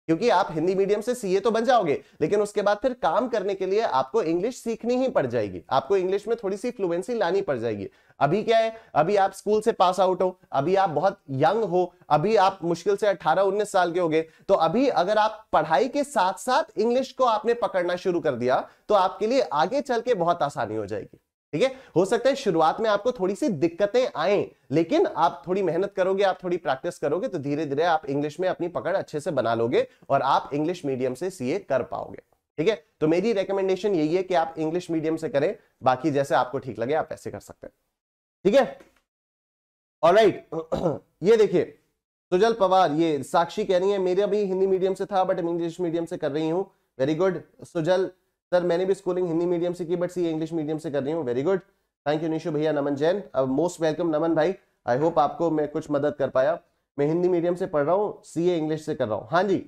क्योंकि आप हिंदी मीडियम से सीए तो बन जाओगे लेकिन उसके बाद फिर काम करने के लिए आपको इंग्लिश सीखनी ही पड़ जाएगी आपको इंग्लिश में थोड़ी सी फ्लुएंसी लानी पड़ जाएगी अभी क्या है अभी आप स्कूल से पास आउट हो अभी आप बहुत यंग हो अभी आप मुश्किल से 18-19 साल के हो गए तो अभी अगर आप पढ़ाई के साथ साथ इंग्लिश को आपने पकड़ना शुरू कर दिया तो आपके लिए आगे चल के बहुत आसानी हो जाएगी ठीक है हो सकता है शुरुआत में आपको थोड़ी सी दिक्कतें आए लेकिन आप थोड़ी मेहनत करोगे आप थोड़ी प्रैक्टिस करोगे तो धीरे धीरे आप इंग्लिश में अपनी पकड़ अच्छे से बना लोगे और आप इंग्लिश मीडियम से सीए कर पाओगे ठीक है तो मेरी रिकमेंडेशन यही है कि आप इंग्लिश मीडियम से करें बाकी जैसे आपको ठीक लगे आप ऐसे कर सकते हैं ठीक है और राइट ये देखिए सुजल पवार ये साक्षी कह रही है मेरे अभी हिंदी मीडियम से था बट इंग्लिश मीडियम से कर रही हूं वेरी गुड सुजल सर मैंने भी स्कूलिंग हिंदी मीडियम से की बट सी इंग्लिश मीडियम से कर रही हूँ very good thank you Nishu भैया नमन जैन अब मोस्ट वेलकम नमन भाई आई होप आपको मैं कुछ मदद कर पाया मैं हिंदी मीडियम से पढ़ रहा हूँ सी इंग्लिश से कर रहा हूँ हाँ जी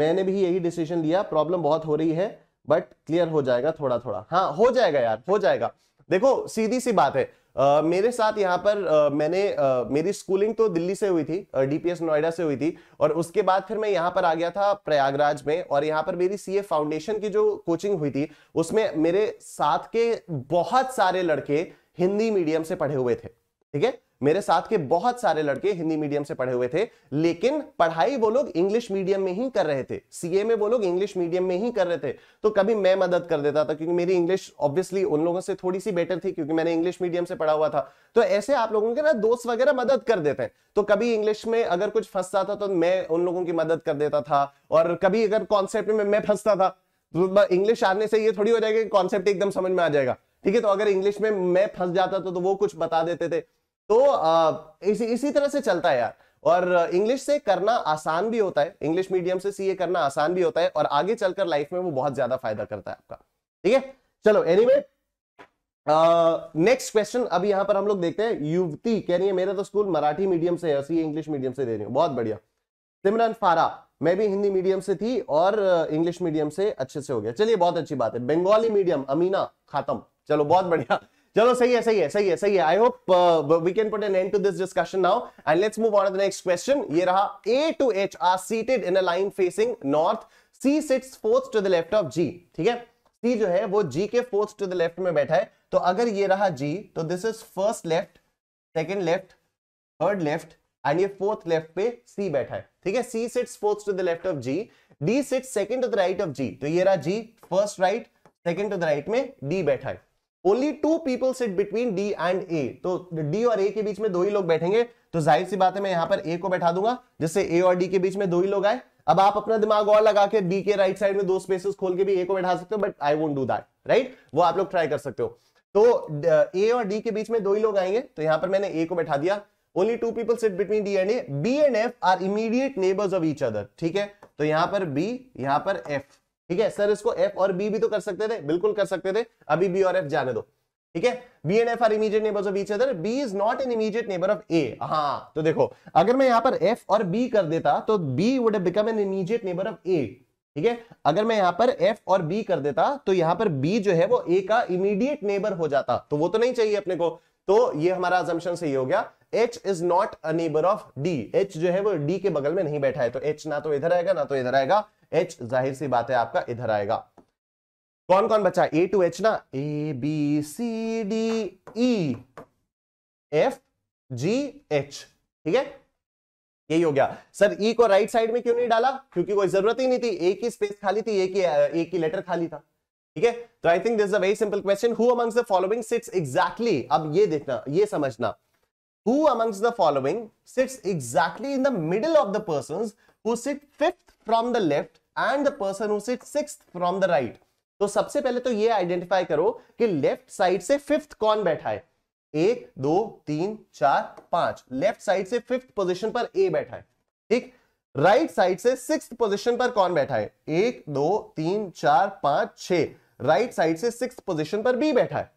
मैंने भी यही डिसीजन लिया प्रॉब्लम बहुत हो रही है बट क्लियर हो जाएगा थोड़ा थोड़ा हाँ हो जाएगा यार हो जाएगा देखो सीधी सी बात है मेरे साथ यहाँ पर uh, मैंने uh, मेरी स्कूलिंग तो दिल्ली से हुई थी डीपीएस नोएडा से हुई थी और उसके बाद फिर मैं यहाँ पर आ गया था प्रयागराज में और यहाँ पर मेरी सीए फाउंडेशन की जो कोचिंग हुई थी उसमें मेरे साथ के बहुत सारे लड़के हिंदी मीडियम से पढ़े हुए थे ठीक है मेरे साथ के बहुत सारे लड़के हिंदी मीडियम से पढ़े हुए थे लेकिन पढ़ाई वो लोग इंग्लिश मीडियम में ही कर रहे थे सीए में वो लोग इंग्लिश मीडियम में ही कर रहे थे तो कभी मैं मदद कर देता था क्योंकि मेरी इंग्लिश ऑब्वियसली उन लोगों से थोड़ी सी बेटर थी क्योंकि मैंने इंग्लिश मीडियम से पढ़ा हुआ था तो ऐसे आप लोगों के ना दोस्त वगैरह मदद कर देते हैं तो कभी इंग्लिश में अगर कुछ फंसता था तो मैं उन लोगों की मदद कर देता था और कभी अगर कॉन्सेप्ट में मैं फंसता था तो इंग्लिश आने से ये थोड़ी हो जाएगा कि कॉन्सेप्ट एकदम समझ में आ जाएगा ठीक है तो अगर इंग्लिश में मैं फंस जाता तो, तो वो कुछ बता देते थे तो आ, इसी इसी तरह से चलता है यार और इंग्लिश से करना आसान भी होता है इंग्लिश मीडियम से सीए करना आसान भी होता है और आगे चलकर लाइफ में वो बहुत ज्यादा फायदा करता है आपका ठीक है चलो एनीवे नेक्स्ट क्वेश्चन अब यहां पर हम लोग देखते हैं युवती कह रही है मेरा तो स्कूल मराठी मीडियम से है सीए इंग्लिश मीडियम से दे रही हूँ बहुत बढ़िया सिमरन फारा मैं भी हिंदी मीडियम से थी और इंग्लिश मीडियम से अच्छे से हो गया चलिए बहुत अच्छी बात है बंगाली मीडियम अमीना खातम चलो बहुत बढ़िया चलो सही है सही है सही है सही है I hope we can put an end to this discussion now and let's move on the next question ये रहा A to H are seated in a line facing north C sits fourth to the left of G ठीक है सी जो है वो जी के फोर्थ टू द लेफ्ट में बैठा है तो अगर ये रहा जी तो this is first left second left third left and ये फोर्थ लेफ्ट पे सी बैठा है ठीक है C sits fourth to the left of G D sits second to the right of G तो ये रहा G first right second to the right में डी बैठा है only two people sit between D and A तो डी और ए के बीच में दो ही लोग बैठेंगे तो जाहिर सी बात है मैं यहां पर ए को बैठा दूंगा जिससे ए और डी के बीच में दो ही लोग आए अब आप अपना दिमाग और लगा के बी के राइट साइड में दो स्पेसेस खोल के भी ए को बैठा सकते हो but I won't do that right वो आप लोग ट्राई कर सकते हो तो ए uh, और डी के बीच में दो ही लोग आएंगे तो यहां पर मैंने ए को बैठा दिया only two people sit between D and A B and F are immediate neighbours of each other ठीक है तो यहां पर बी यहां पर एफ ठीक है सर इसको एफ और बी भी तो कर सकते थे बिल्कुल कर सकते थे अभी बी और एफ जाने दो ठीक है B and F are immediate neighbours of each other B is not an immediate neighbour of A हाँ तो देखो अगर मैं यहां पर एफ और बी कर देता तो B would become an immediate neighbour of A ठीक है अगर मैं यहां पर एफ और बी कर देता तो यहां पर बी जो है वो ए का इमीडिएट नेबर हो जाता तो वो तो नहीं चाहिए अपने को तो ये हमारा अजम्पन सही हो गया H is not a neighbour of D H जो है वो डी के बगल में नहीं बैठा है तो एच ना तो इधर आएगा ना तो इधर आएगा एच जाहिर सी बात है आपका इधर आएगा कौन कौन बचा ए टू एच ना A B C D E F G H ठीक है यही हो गया सर ई e को राइट साइड में क्यों नहीं डाला क्योंकि कोई जरूरत ही नहीं थी ए की स्पेस खाली थी ए की ए की लेटर खाली था ठीक है तो I think this a very simple question who amongst the following sits exactly अब ये देखना ये समझना who amongst the following sits exactly in the middle of the person who sit fifth from the left and the person who sit six from the right तो सबसे पहले तो ये आइडेंटिफाई करो कि लेफ्ट साइड से फिफ्थ कौन बैठा है एक दो तीन चार पांच लेफ्ट साइड से फिफ्थ पोजीशन पर ए बैठा है ठीक राइट साइड से सिक्स पोजीशन पर कौन बैठा है एक दो तीन चार पांच छह राइट साइड से सिक्स पोजिशन पर बी बैठा है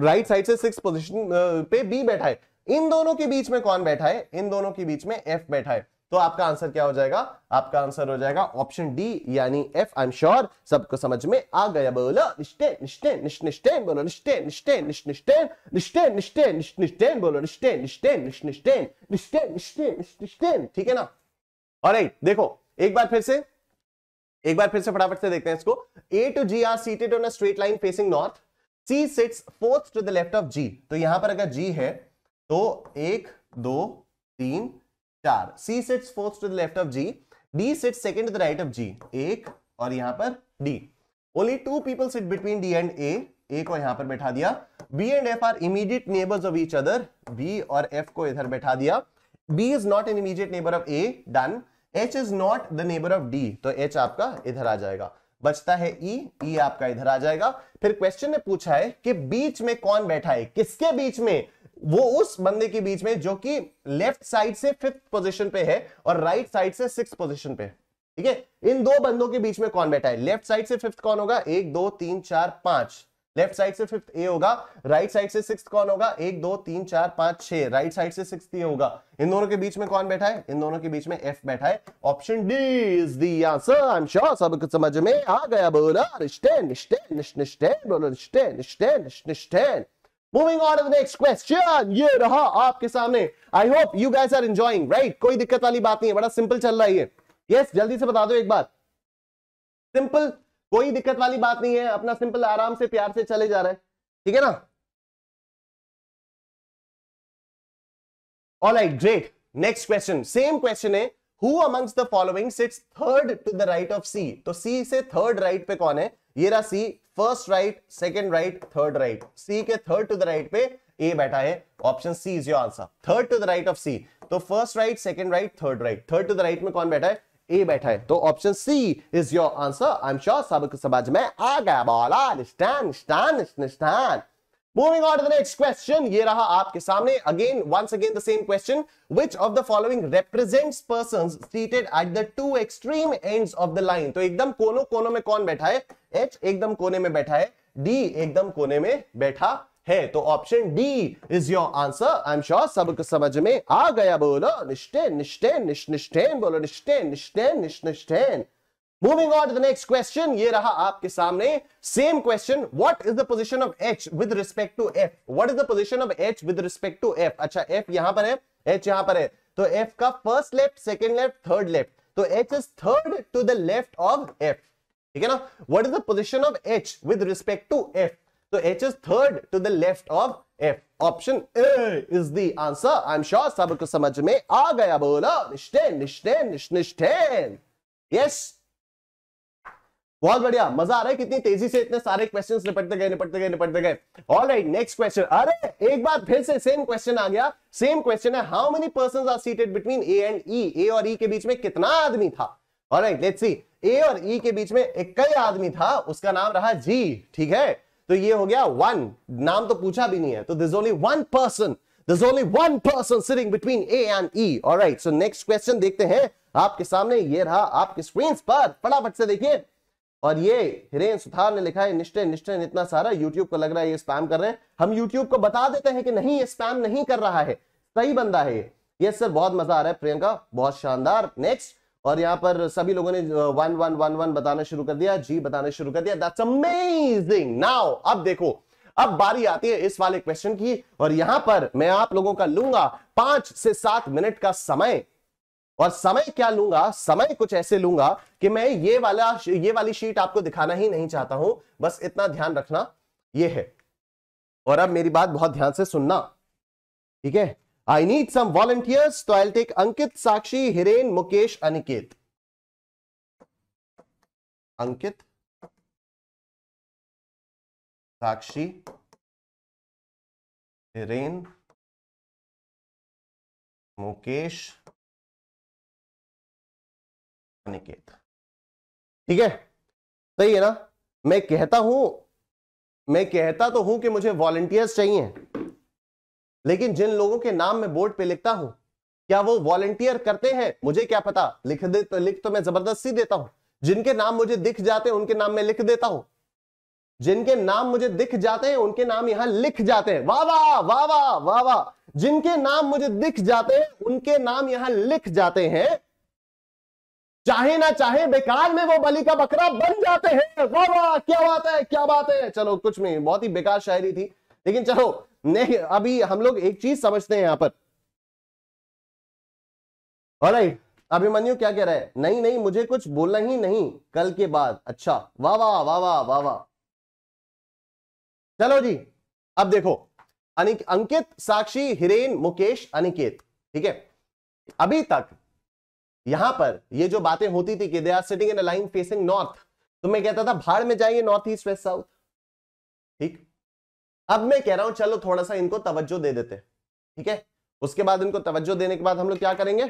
राइट साइड से सिक्स पोजिशन पे बी बैठा है इन दोनों के बीच में कौन बैठा है इन दोनों के बीच में एफ बैठा है तो आपका आंसर क्या हो जाएगा आपका आंसर हो जाएगा ऑप्शन डी यानी एफ आई एम श्योर सबको समझ में आ गया बोलो निष्ठे निष्ठे निष्ठे बोलो निष्ठे निष्ठे निष्ठे निष्ठे निष्ठे निष्ठे बोलो निष्ठे निष्ठे निष्ठे निष्ठे निष्ठे निष्ठे ठीक है ना और देखो एक बार फिर से एक बार फिर से फटाफट से देखते हैं इसको A to G are seated on straight line facing north C sits fourth to the left of G तो यहां पर अगर जी है तो एक दो तीन चार C sits fourth to the left of G D sits second to the right of G एक और यहां पर D only two people sit between D and A A को यहां पर बैठा दिया B and F are immediate neighbours of each other B और एफ को इधर बैठा दिया B is not an immediate neighbour of A done H is not the neighbour of D तो एच आपका इधर आ जाएगा बचता है ई e, ई e आपका इधर आ जाएगा फिर क्वेश्चन ने पूछा है कि बीच में कौन बैठा है किसके बीच में वो उस बंदे के बीच में जो कि लेफ्ट साइड से फिफ्थ पोजीशन पे है और राइट साइड से सिक्स पोजीशन पे ठीक है इन दो बंदों के बीच में कौन बैठा है लेफ्ट साइड से फिफ्थ कौन होगा एक दो तीन चार पांच लेफ्ट साइड से फिफ्थ ए होगा राइट साइड से सिक्स कौन होगा एक दो तीन चार पांच छह राइट साइड से सिक्स ये होगा इन दोनों के बीच में कौन बैठा है इन दोनों के बीच में एफ बैठा है option D is the answer I am sure सब कुछ समझ में आ गया बोला स्टैंड स्टैंड स्टैंड बोलो स्टैंड स्टैंड ये रहा आपके सामने I hope you guys are enjoying right कोई दिक्कत वाली बात नहीं है बड़ा सिंपल चल रहा है ये yes, जल्दी से बता दो एक बात सिंपल कोई दिक्कत वाली बात नहीं है अपना सिंपल आराम से प्यार से चले जा रहे हैं ठीक है ना all right great next question same question है who amongst the following sits third to the right of C तो सी से थर्ड राइट पे कौन है ये रहा C first right second right third right C के थर्ड टू द राइट पे ए बैठा है option C is your answer third to the right of C तो first right second right third right third to the right में कौन बैठा है ए बैठा है तो option C is your answer I am sure सबको समझ में आ गया बोला निष्ठान निष्ठान निष्ठान Moving on to the next question, ये रहा आपके सामने again once again the same question. Which of the following represents persons seated at the two extreme ends of the line? तो एकदम कोनों कोनों में कौन बैठा है H एकदम कोने में बैठा है D एकदम कोने में बैठा है तो option D is your answer I am sure सब समझ में आ गया बोलो निष्ठे निष्ठे निश निष्ठे बोलो निष्ठे निष्ठे निश निष्ठे moving on to the next question ये रहा आपके सामने same question what is the position of H with respect to F what is the position of H with respect to F अच्छा एफ यहां पर है एच यहां पर है तो एफ का first left second left third left तो H is third to the left of F ठीक है ना what is the position of H with respect to F So H is third to the left of F. Option A is the answer. I'm sure सब को समझ में आ गया बोलो निश्चय निश्चय निश्चय यस बहुत बढ़िया मजा आ रहा है कितनी तेजी से इतने सारे क्वेश्चन निपटते गए निपटते गए निपटते गए ऑल राइट नेक्स्ट क्वेश्चन अरे एक बार फिर से सेम क्वेश्चन आ गया सेम क्वेश्चन है how many person are seated between A and E A और ई e के बीच में कितना आदमी था all right let's see A और ई e के बीच में एक कई आदमी था उसका नाम रहा जी ठीक है तो ये हो गया वन नाम तो पूछा भी नहीं है तो this only one person this only one person sitting between A and E और राइट सो नेक्स्ट क्वेश्चन देखते हैं आपके सामने ये रहा आपके स्क्रीन पर फटाफट से देखिए और ये हिरेन सुथार ने लिखा है निश्चय निश्चय इतना सारा यूट्यूब को लग रहा है ये स्पैम कर रहे हैं हम यूट्यूब को बता देते हैं कि नहीं ये स्पैम नहीं कर रहा है सही बंदा है ये सर बहुत मजा आ रहा है प्रियंका बहुत शानदार नेक्स्ट और यहाँ पर सभी लोगों ने वन वन वन वन बताना शुरू कर दिया जी बताना शुरू कर दिया दैट्स अमेजिंग नाउ अब देखो अब बारी आती है इस वाले क्वेश्चन की और यहां पर मैं आप लोगों का लूंगा पांच से सात मिनट का समय और समय क्या लूंगा समय कुछ ऐसे लूंगा कि मैं ये वाला ये वाली शीट आपको दिखाना ही नहीं चाहता हूं बस इतना ध्यान रखना ये है और अब मेरी बात बहुत ध्यान से सुनना ठीक है आई नीड सम वॉलंटियर्स तो आई टेक अंकित साक्षी हिरेन मुकेश अनिकेत अंकित साक्षी हिरेन मुकेश अनिकेत ठीक है सही है ना मैं कहता हूं मैं कहता तो हूं कि मुझे वॉलंटियर्स चाहिए लेकिन जिन लोगों के नाम में बोर्ड पे लिखता हूं क्या वो वॉलेंटियर करते हैं मुझे क्या पता लिख दे तो लिख तो मैं जबरदस्ती देता हूं जिनके नाम मुझे दिख जाते हैं उनके नाम में लिख देता हूं जिनके नाम मुझे दिख जाते हैं उनके नाम यहां लिख जाते हैं वाह वाह वाह वाह वाह वाह जिनके नाम मुझे दिख जाते हैं उनके नाम यहां लिख जाते हैं चाहे ना चाहे बेकार में वो बलि का बकरा बन जाते हैं वाह वाह क्या बात है क्या बात है चलो कुछ नहीं बहुत ही बेकार शायरी थी लेकिन चलो नहीं अभी हम लोग एक चीज समझते हैं यहां पर राइट अभिमन्यु क्या कह रहा है नहीं नहीं मुझे कुछ बोलना ही नहीं कल के बाद अच्छा वाह वाह वाह वाह वाह वा। चलो जी अब देखो अंकित साक्षी हिरेन मुकेश अनिकेत ठीक है अभी तक यहां पर ये जो बातें होती थी कि they are sitting in a line facing north तो मैं कहता था भाड़ में जाइए नॉर्थ ईस्ट वेस्ट साउथ ठीक अब मैं कह रहा हूं चलो थोड़ा सा इनको तवज्जो दे देते हैं ठीक है उसके बाद इनको तवज्जो देने के बाद हम लोग क्या करेंगे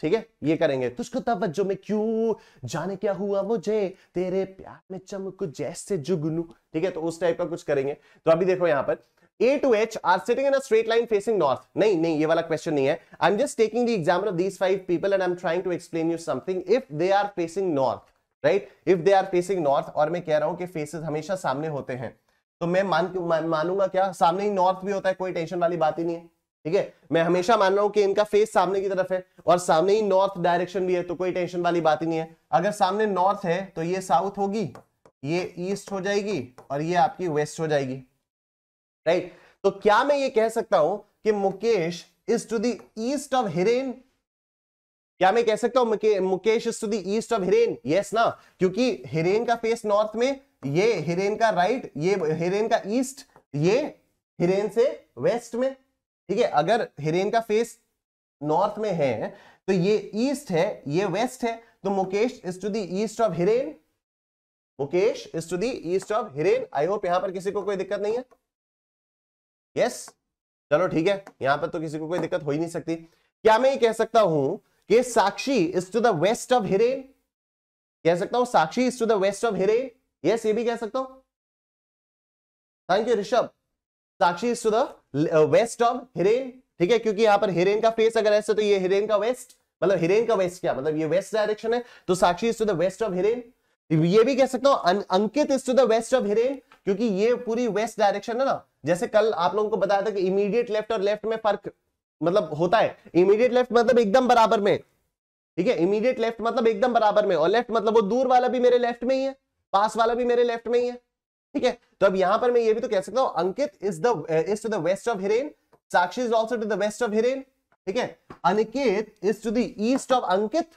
ठीक है ये करेंगे तुझको तवज्जो में क्यों जाने क्या हुआ मुझे तेरे प्यार में चमक जैसे जुगनू ठीक है तो उस टाइप का कुछ करेंगे तो अभी देखो यहां पर A to H are sitting in a straight line facing north. नहीं नहीं ये वाला क्वेश्चन नहीं है I am just taking the example of these five people and I am trying to explain you something if they are facing north right if they are facing north और मैं कह रहा हूं कि फेसेस हमेशा सामने होते हैं तो मैं मान मानूंगा क्या सामने ही नॉर्थ भी होता है कोई टेंशन वाली बात ही नहीं है ठीक है मैं हमेशा मान रहा हूं कि इनका फेस सामने की तरफ है और सामने ही नॉर्थ डायरेक्शन भी है तो कोई टेंशन वाली बात ही नहीं है अगर सामने नॉर्थ है तो ये साउथ होगी ये ईस्ट हो जाएगी और ये आपकी वेस्ट हो जाएगी राइट तो क्या मैं ये कह सकता हूं कि Mukesh is to the east of Hiren क्या मैं कह सकता हूं Mukesh is to the east of Hiren yes ना क्योंकि हिरेन का फेस नॉर्थ में ये हिरेन का राइट ये हिरेन का ईस्ट ये हिरेन से वेस्ट में ठीक है अगर हिरेन का फेस नॉर्थ में है तो ये ईस्ट है ये वेस्ट है तो Mukesh is to the east of Hiren Mukesh is to the east of Hiren I hope यहां पर किसी को कोई दिक्कत नहीं है यस yes? चलो ठीक है यहां पर तो किसी को कोई दिक्कत हो ही नहीं सकती क्या मैं ये कह सकता हूं कि Sakshi is to the west of Hiren कह सकता हूं Sakshi is to the west of Hiren yes ये भी कह सकता हूं अं, thank you Rishabh Sakshi is to the west of Hiren ठीक है क्योंकि यहां पर हिरेन का फेस अगर ऐसे तो ये हिरेन का वेस्ट मतलब हिरेन का वेस्ट क्या मतलब ये वेस्ट डायरेक्शन है तो Sakshi is to the west of Hiren ये भी कह सकता हूं Ankit is to the west of Hiren क्योंकि ये पूरी वेस्ट डायरेक्शन है ना जैसे कल आप लोगों को बताया था कि इमीडिएट लेफ्ट और लेफ्ट में फर्क मतलब होता है इमीडिएट लेफ्ट मतलब एकदम बराबर में ठीक है इमीडिएट लेफ्ट मतलब एकदम बराबर में और लेफ्ट मतलब वो दूर वाला भी मेरे लेफ्ट में ही है पास वाला भी मेरे लेफ्ट में ही है ठीक है तो अब यहां पर मैं ये भी तो कह सकता हूं Ankit is the is to the west of Hiren Sakshi is also to the west of Hiren ठीक है Aniket is to the east of Ankit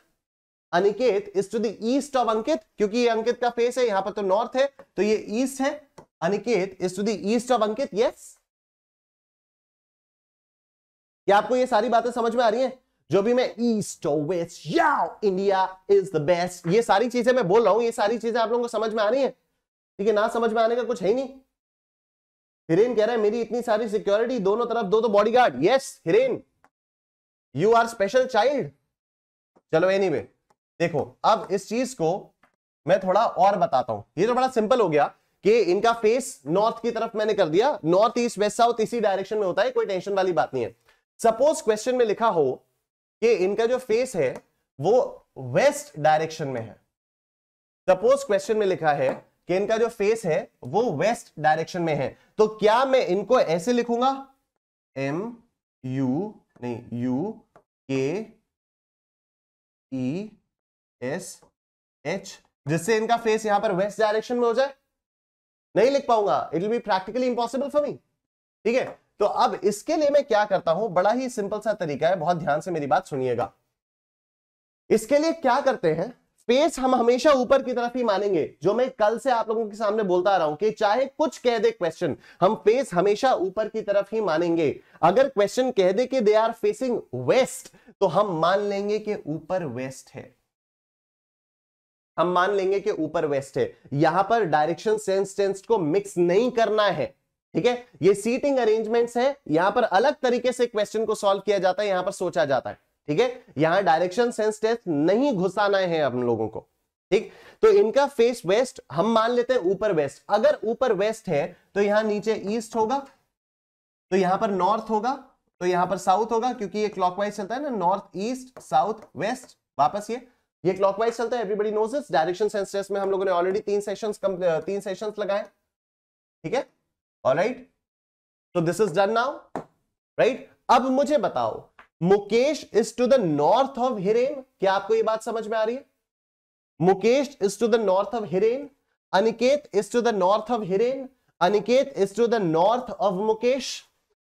Aniket is to the east of Ankit क्योंकि ये अंकित का फेस है यहां पर तो नॉर्थ है तो ये ईस्ट है Aniket is to the east of Ankit yes क्या आपको ये सारी बातें समझ में आ रही हैं जो भी मैं ईस्ट वेस्ट या इंडिया इज द बेस्ट ये सारी चीजें मैं बोल रहा हूं ये सारी चीजें आप लोगों को समझ में आ रही है ठीक है ना समझ में आने का कुछ है ही नहीं हिरेन कह रहा है मेरी इतनी सारी सिक्योरिटी दोनों तरफ दो दो body guard yes Hiren you are special child चलो एनी anyway, देखो अब इस चीज को मैं थोड़ा और बताता हूं ये तो बड़ा सिंपल हो गया कि इनका फेस नॉर्थ की तरफ मैंने कर दिया नॉर्थ ईस्ट वेस्ट साउथ इसी डायरेक्शन में होता है कोई टेंशन वाली बात नहीं है सपोज क्वेश्चन में लिखा हो कि इनका जो फेस है वो वेस्ट डायरेक्शन में है सपोज क्वेश्चन में लिखा है कि इनका जो फेस है वो वेस्ट डायरेक्शन में है तो क्या मैं इनको ऐसे लिखूंगा एम यू नहीं यू के ई एस एच जिससे इनका फेस यहां पर वेस्ट डायरेक्शन में हो जाए नहीं लिख पाऊंगा it will be practically impossible for me ठीक है तो अब इसके लिए मैं क्या करता हूं बड़ा ही सिंपल सा तरीका है बहुत ध्यान से मेरी बात सुनिएगा इसके लिए क्या करते हैं फेस हम हमेशा ऊपर की तरफ ही मानेंगे जो मैं कल से आप लोगों के सामने बोलता आ रहा हूं कि चाहे कुछ कह दे क्वेश्चन हम फेस हमेशा ऊपर की तरफ ही मानेंगे अगर क्वेश्चन कह दे कि दे आर फेसिंग वेस्ट तो हम मान लेंगे कि ऊपर वेस्ट है हम मान लेंगे कि ऊपर वेस्ट है यहां पर डायरेक्शन सेंस टेंस को मिक्स नहीं करना है ठीक है ये सीटिंग अरेंजमेंट्स है यहां पर अलग तरीके से क्वेश्चन को सॉल्व किया जाता है यहां पर सोचा जाता है ठीक है यहां डायरेक्शन सेंस टेस्ट नहीं घुसाना है हम लोगों को ठीक तो इनका फेस वेस्ट हम मान लेते हैं ऊपर वेस्ट अगर ऊपर वेस्ट है तो यहां नीचे ईस्ट होगा तो यहां पर नॉर्थ होगा तो यहां पर साउथ होगा क्योंकि ये क्लॉकवाइज चलता है ना नॉर्थ ईस्ट साउथ वेस्ट वापस ये ये क्लॉकवाइज चलता है everybody knows direction sense test में हम लोगों ने ऑलरेडी तीन सेशन तीन सेशन लगाए ठीक है थीके? ऑलराइट तो this is done now right अब मुझे बताओ Mukesh is to the north of Hiren क्या आपको ये बात समझ में आ रही है Mukesh is to the north of Hiren Aniket is to the north of Hiren Aniket is to the north of Mukesh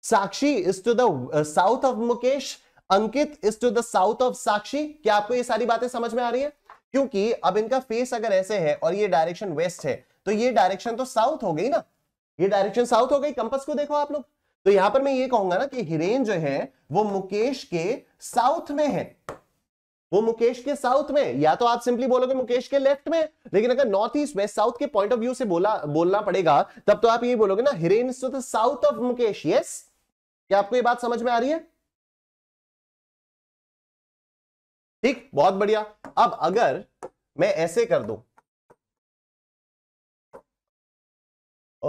Sakshi is to the south of Mukesh Ankit is to the south of Sakshi क्या आपको ये सारी बातें समझ में आ रही है क्योंकि अब इनका फेस अगर ऐसे है और ये डायरेक्शन वेस्ट है तो ये डायरेक्शन तो साउथ हो गई ना ये डायरेक्शन साउथ हो गई कंपस को देखो आप लोग तो यहां पर मैं ये कहूंगा ना कि हिरेन जो है वो मुकेश के साउथ में है वो मुकेश के साउथ में या तो आप सिंपली बोलोगे मुकेश के लेफ्ट में लेकिन अगर नॉर्थ ईस्ट में साउथ के पॉइंट ऑफ व्यू से बोला बोलना पड़ेगा तब तो आप ये बोलोगे ना Hiren south of Mukesh yes क्या आपको ये बात समझ में आ रही है ठीक बहुत बढ़िया अब अगर मैं ऐसे कर दू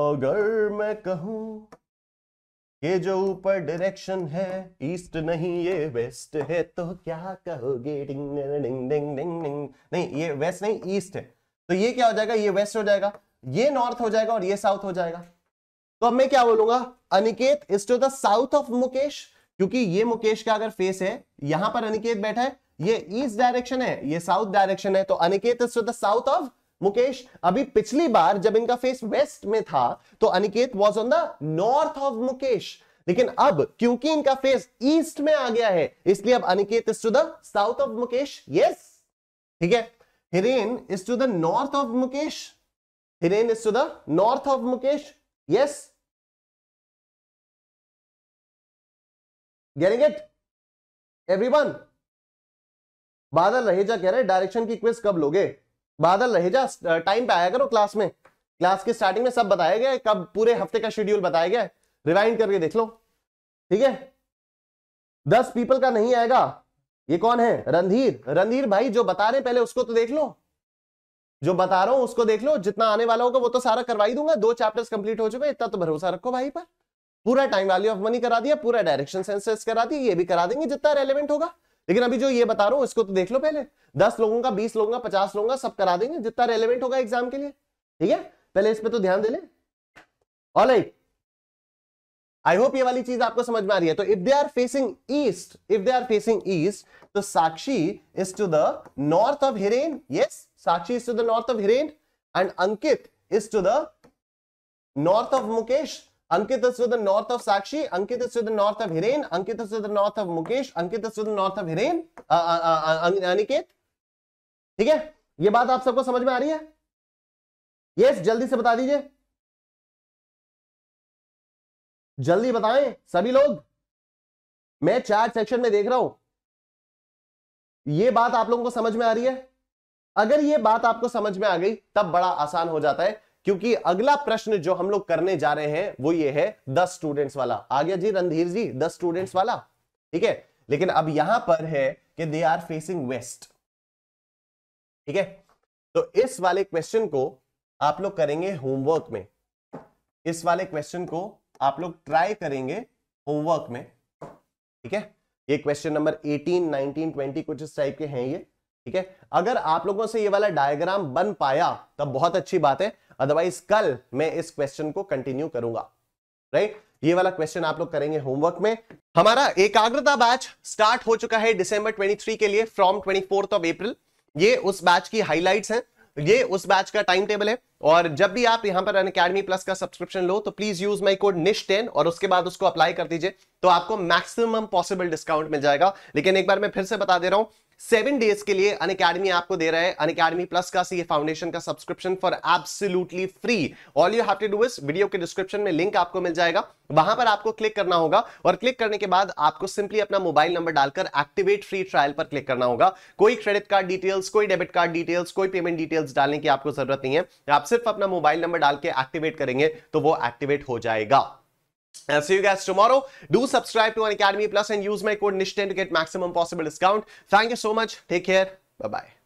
अगर मैं कहूं ये जो ऊपर डायरेक्शन है ईस्ट नहीं ये वेस्ट है तो क्या कहोगे डिंग डिंग डिंग डिंग डिंग नहीं ये वेस्ट नहीं ईस्ट है तो ये क्या हो जाएगा ये वेस्ट हो जाएगा ये नॉर्थ हो जाएगा और ये साउथ हो जाएगा तो अब मैं क्या बोलूंगा Aniket is to the south of Mukesh क्योंकि ये मुकेश का अगर फेस है यहां पर अनिकेत बैठा है ये ईस्ट डायरेक्शन है ये साउथ डायरेक्शन है तो Aniket is to the south of Mukesh अभी पिछली बार जब इनका फेस वेस्ट में था तो Aniket was on the north of Mukesh लेकिन अब क्योंकि इनका फेस ईस्ट में आ गया है इसलिए अब Aniket is to the south of Mukesh yes ठीक है Hiren is to the north of Mukesh Hiren is to the north of Mukesh yes getting it everyone Badal Raheja कह रहे डायरेक्शन की क्विज कब लोगे बादल जा टाइम पे आया करो क्लास में क्लास के स्टार्टिंग में सब बताया गया कब पूरे हफ्ते का शेड्यूल बताया गया रिवाइंड करके देख लो ठीक है दस पीपल का नहीं आएगा ये कौन है रणधीर रणधीर भाई जो बता रहे पहले उसको तो देख लो जो बता रहा हूं उसको देख लो जितना आने वाला होगा वो तो सारा करवाई दूंगा दो चैप्टर्स कंप्लीट हो चुके इतना तो भरोसा रखो भाई पर पूरा टाइम वैल्यू ऑफ मनी करा दिया पूरा डायरेक्शन सेंसेस करा दिया ये भी करा देंगे जितना रेलिवेंट होगा लेकिन अभी जो ये बता रहा हूं इसको तो देख लो पहले दस लोगों का बीस लोगों का पचास लोगों का सब करा देंगे जितना रेलिवेंट होगा एग्जाम के लिए ठीक है पहले इस पर तो ध्यान दे ले आई होप ये वाली चीज आपको समझ में आ रही है तो if they are facing east if they are facing east तो Sakshi is to the north of Hiren yes Sakshi is to the north of Hiren and Ankit is to the north of Mukesh Ankit is to the north of Sakshi. Ankit is to the north of Hiren. Ankit is to the north of Mukesh. Ankit is to the north of Hiren. Aniket ठीक है ये बात आप सबको समझ में आ रही है यस yes, जल्दी से बता दीजिए जल्दी बताएं सभी लोग मैं चार सेक्शन में देख रहा हूं ये बात आप लोगों को समझ में आ रही है अगर ये बात आपको समझ में आ गई तब बड़ा आसान हो जाता है क्योंकि अगला प्रश्न जो हम लोग करने जा रहे हैं वो ये है दस स्टूडेंट्स वाला आ गया जी रणधीर जी दस स्टूडेंट्स वाला ठीक है लेकिन अब यहां पर है कि दे आर फेसिंग वेस्ट ठीक है तो इस वाले क्वेश्चन को आप लोग करेंगे होमवर्क में इस वाले क्वेश्चन को आप लोग ट्राई करेंगे होमवर्क में ठीक है ये क्वेश्चन नंबर 18, 19, 20 कुछ इस टाइप के हैं ये ठीक है अगर आप लोगों से ये वाला डायग्राम बन पाया तब बहुत अच्छी बात है अदरवाइज कल मैं इस क्वेश्चन को कंटिन्यू करूंगा राइट ये वाला क्वेश्चन आप लोग करेंगे होमवर्क में हमारा एकाग्रता बैच स्टार्ट हो चुका है डिसंबर 23 के लिए फ्रॉम 24th ऑफ अप्रैल ये उस बैच की हाइलाइट्स हैं ये उस बैच का टाइम टेबल है और जब भी आप यहां पर अनकेडमी प्लस का सब्सक्रिप्शन लो तो प्लीज यूज माई कोड निश टेन और उसके बाद उसको अप्लाई कर दीजिए तो आपको मैक्सिमम पॉसिबल डिस्काउंट मिल जाएगा लेकिन एक बार मैं फिर से बता दे रहा हूं सेवन डेज के लिए अन अकेडमी आपको दे रहा है अन अकेडमी प्लस का सी फाउंडेशन का subscription for absolutely free all you have to do इस वीडियो के डिस्क्रिप्शन में लिंक आपको मिल जाएगा वहां पर आपको क्लिक करना होगा और क्लिक करने के बाद आपको सिंपली अपना मोबाइल नंबर डालकर एक्टिवेट फ्री ट्रायल पर क्लिक करना होगा कोई क्रेडिट कार्ड डिटेल्स कोई डेबिट कार्ड डिटेल्स कोई पेमेंट डिटेल्स डालने की आपको जरूरत नहीं है आप सिर्फ अपना मोबाइल नंबर डाल के एक्टिवेट करेंगे तो वो एक्टिवेट हो जाएगा I'll uh, see you guys tomorrow. Do subscribe to An Academy Plus and use my code Nishten to get maximum possible discount. Thank you so much. Take care. Bye-bye.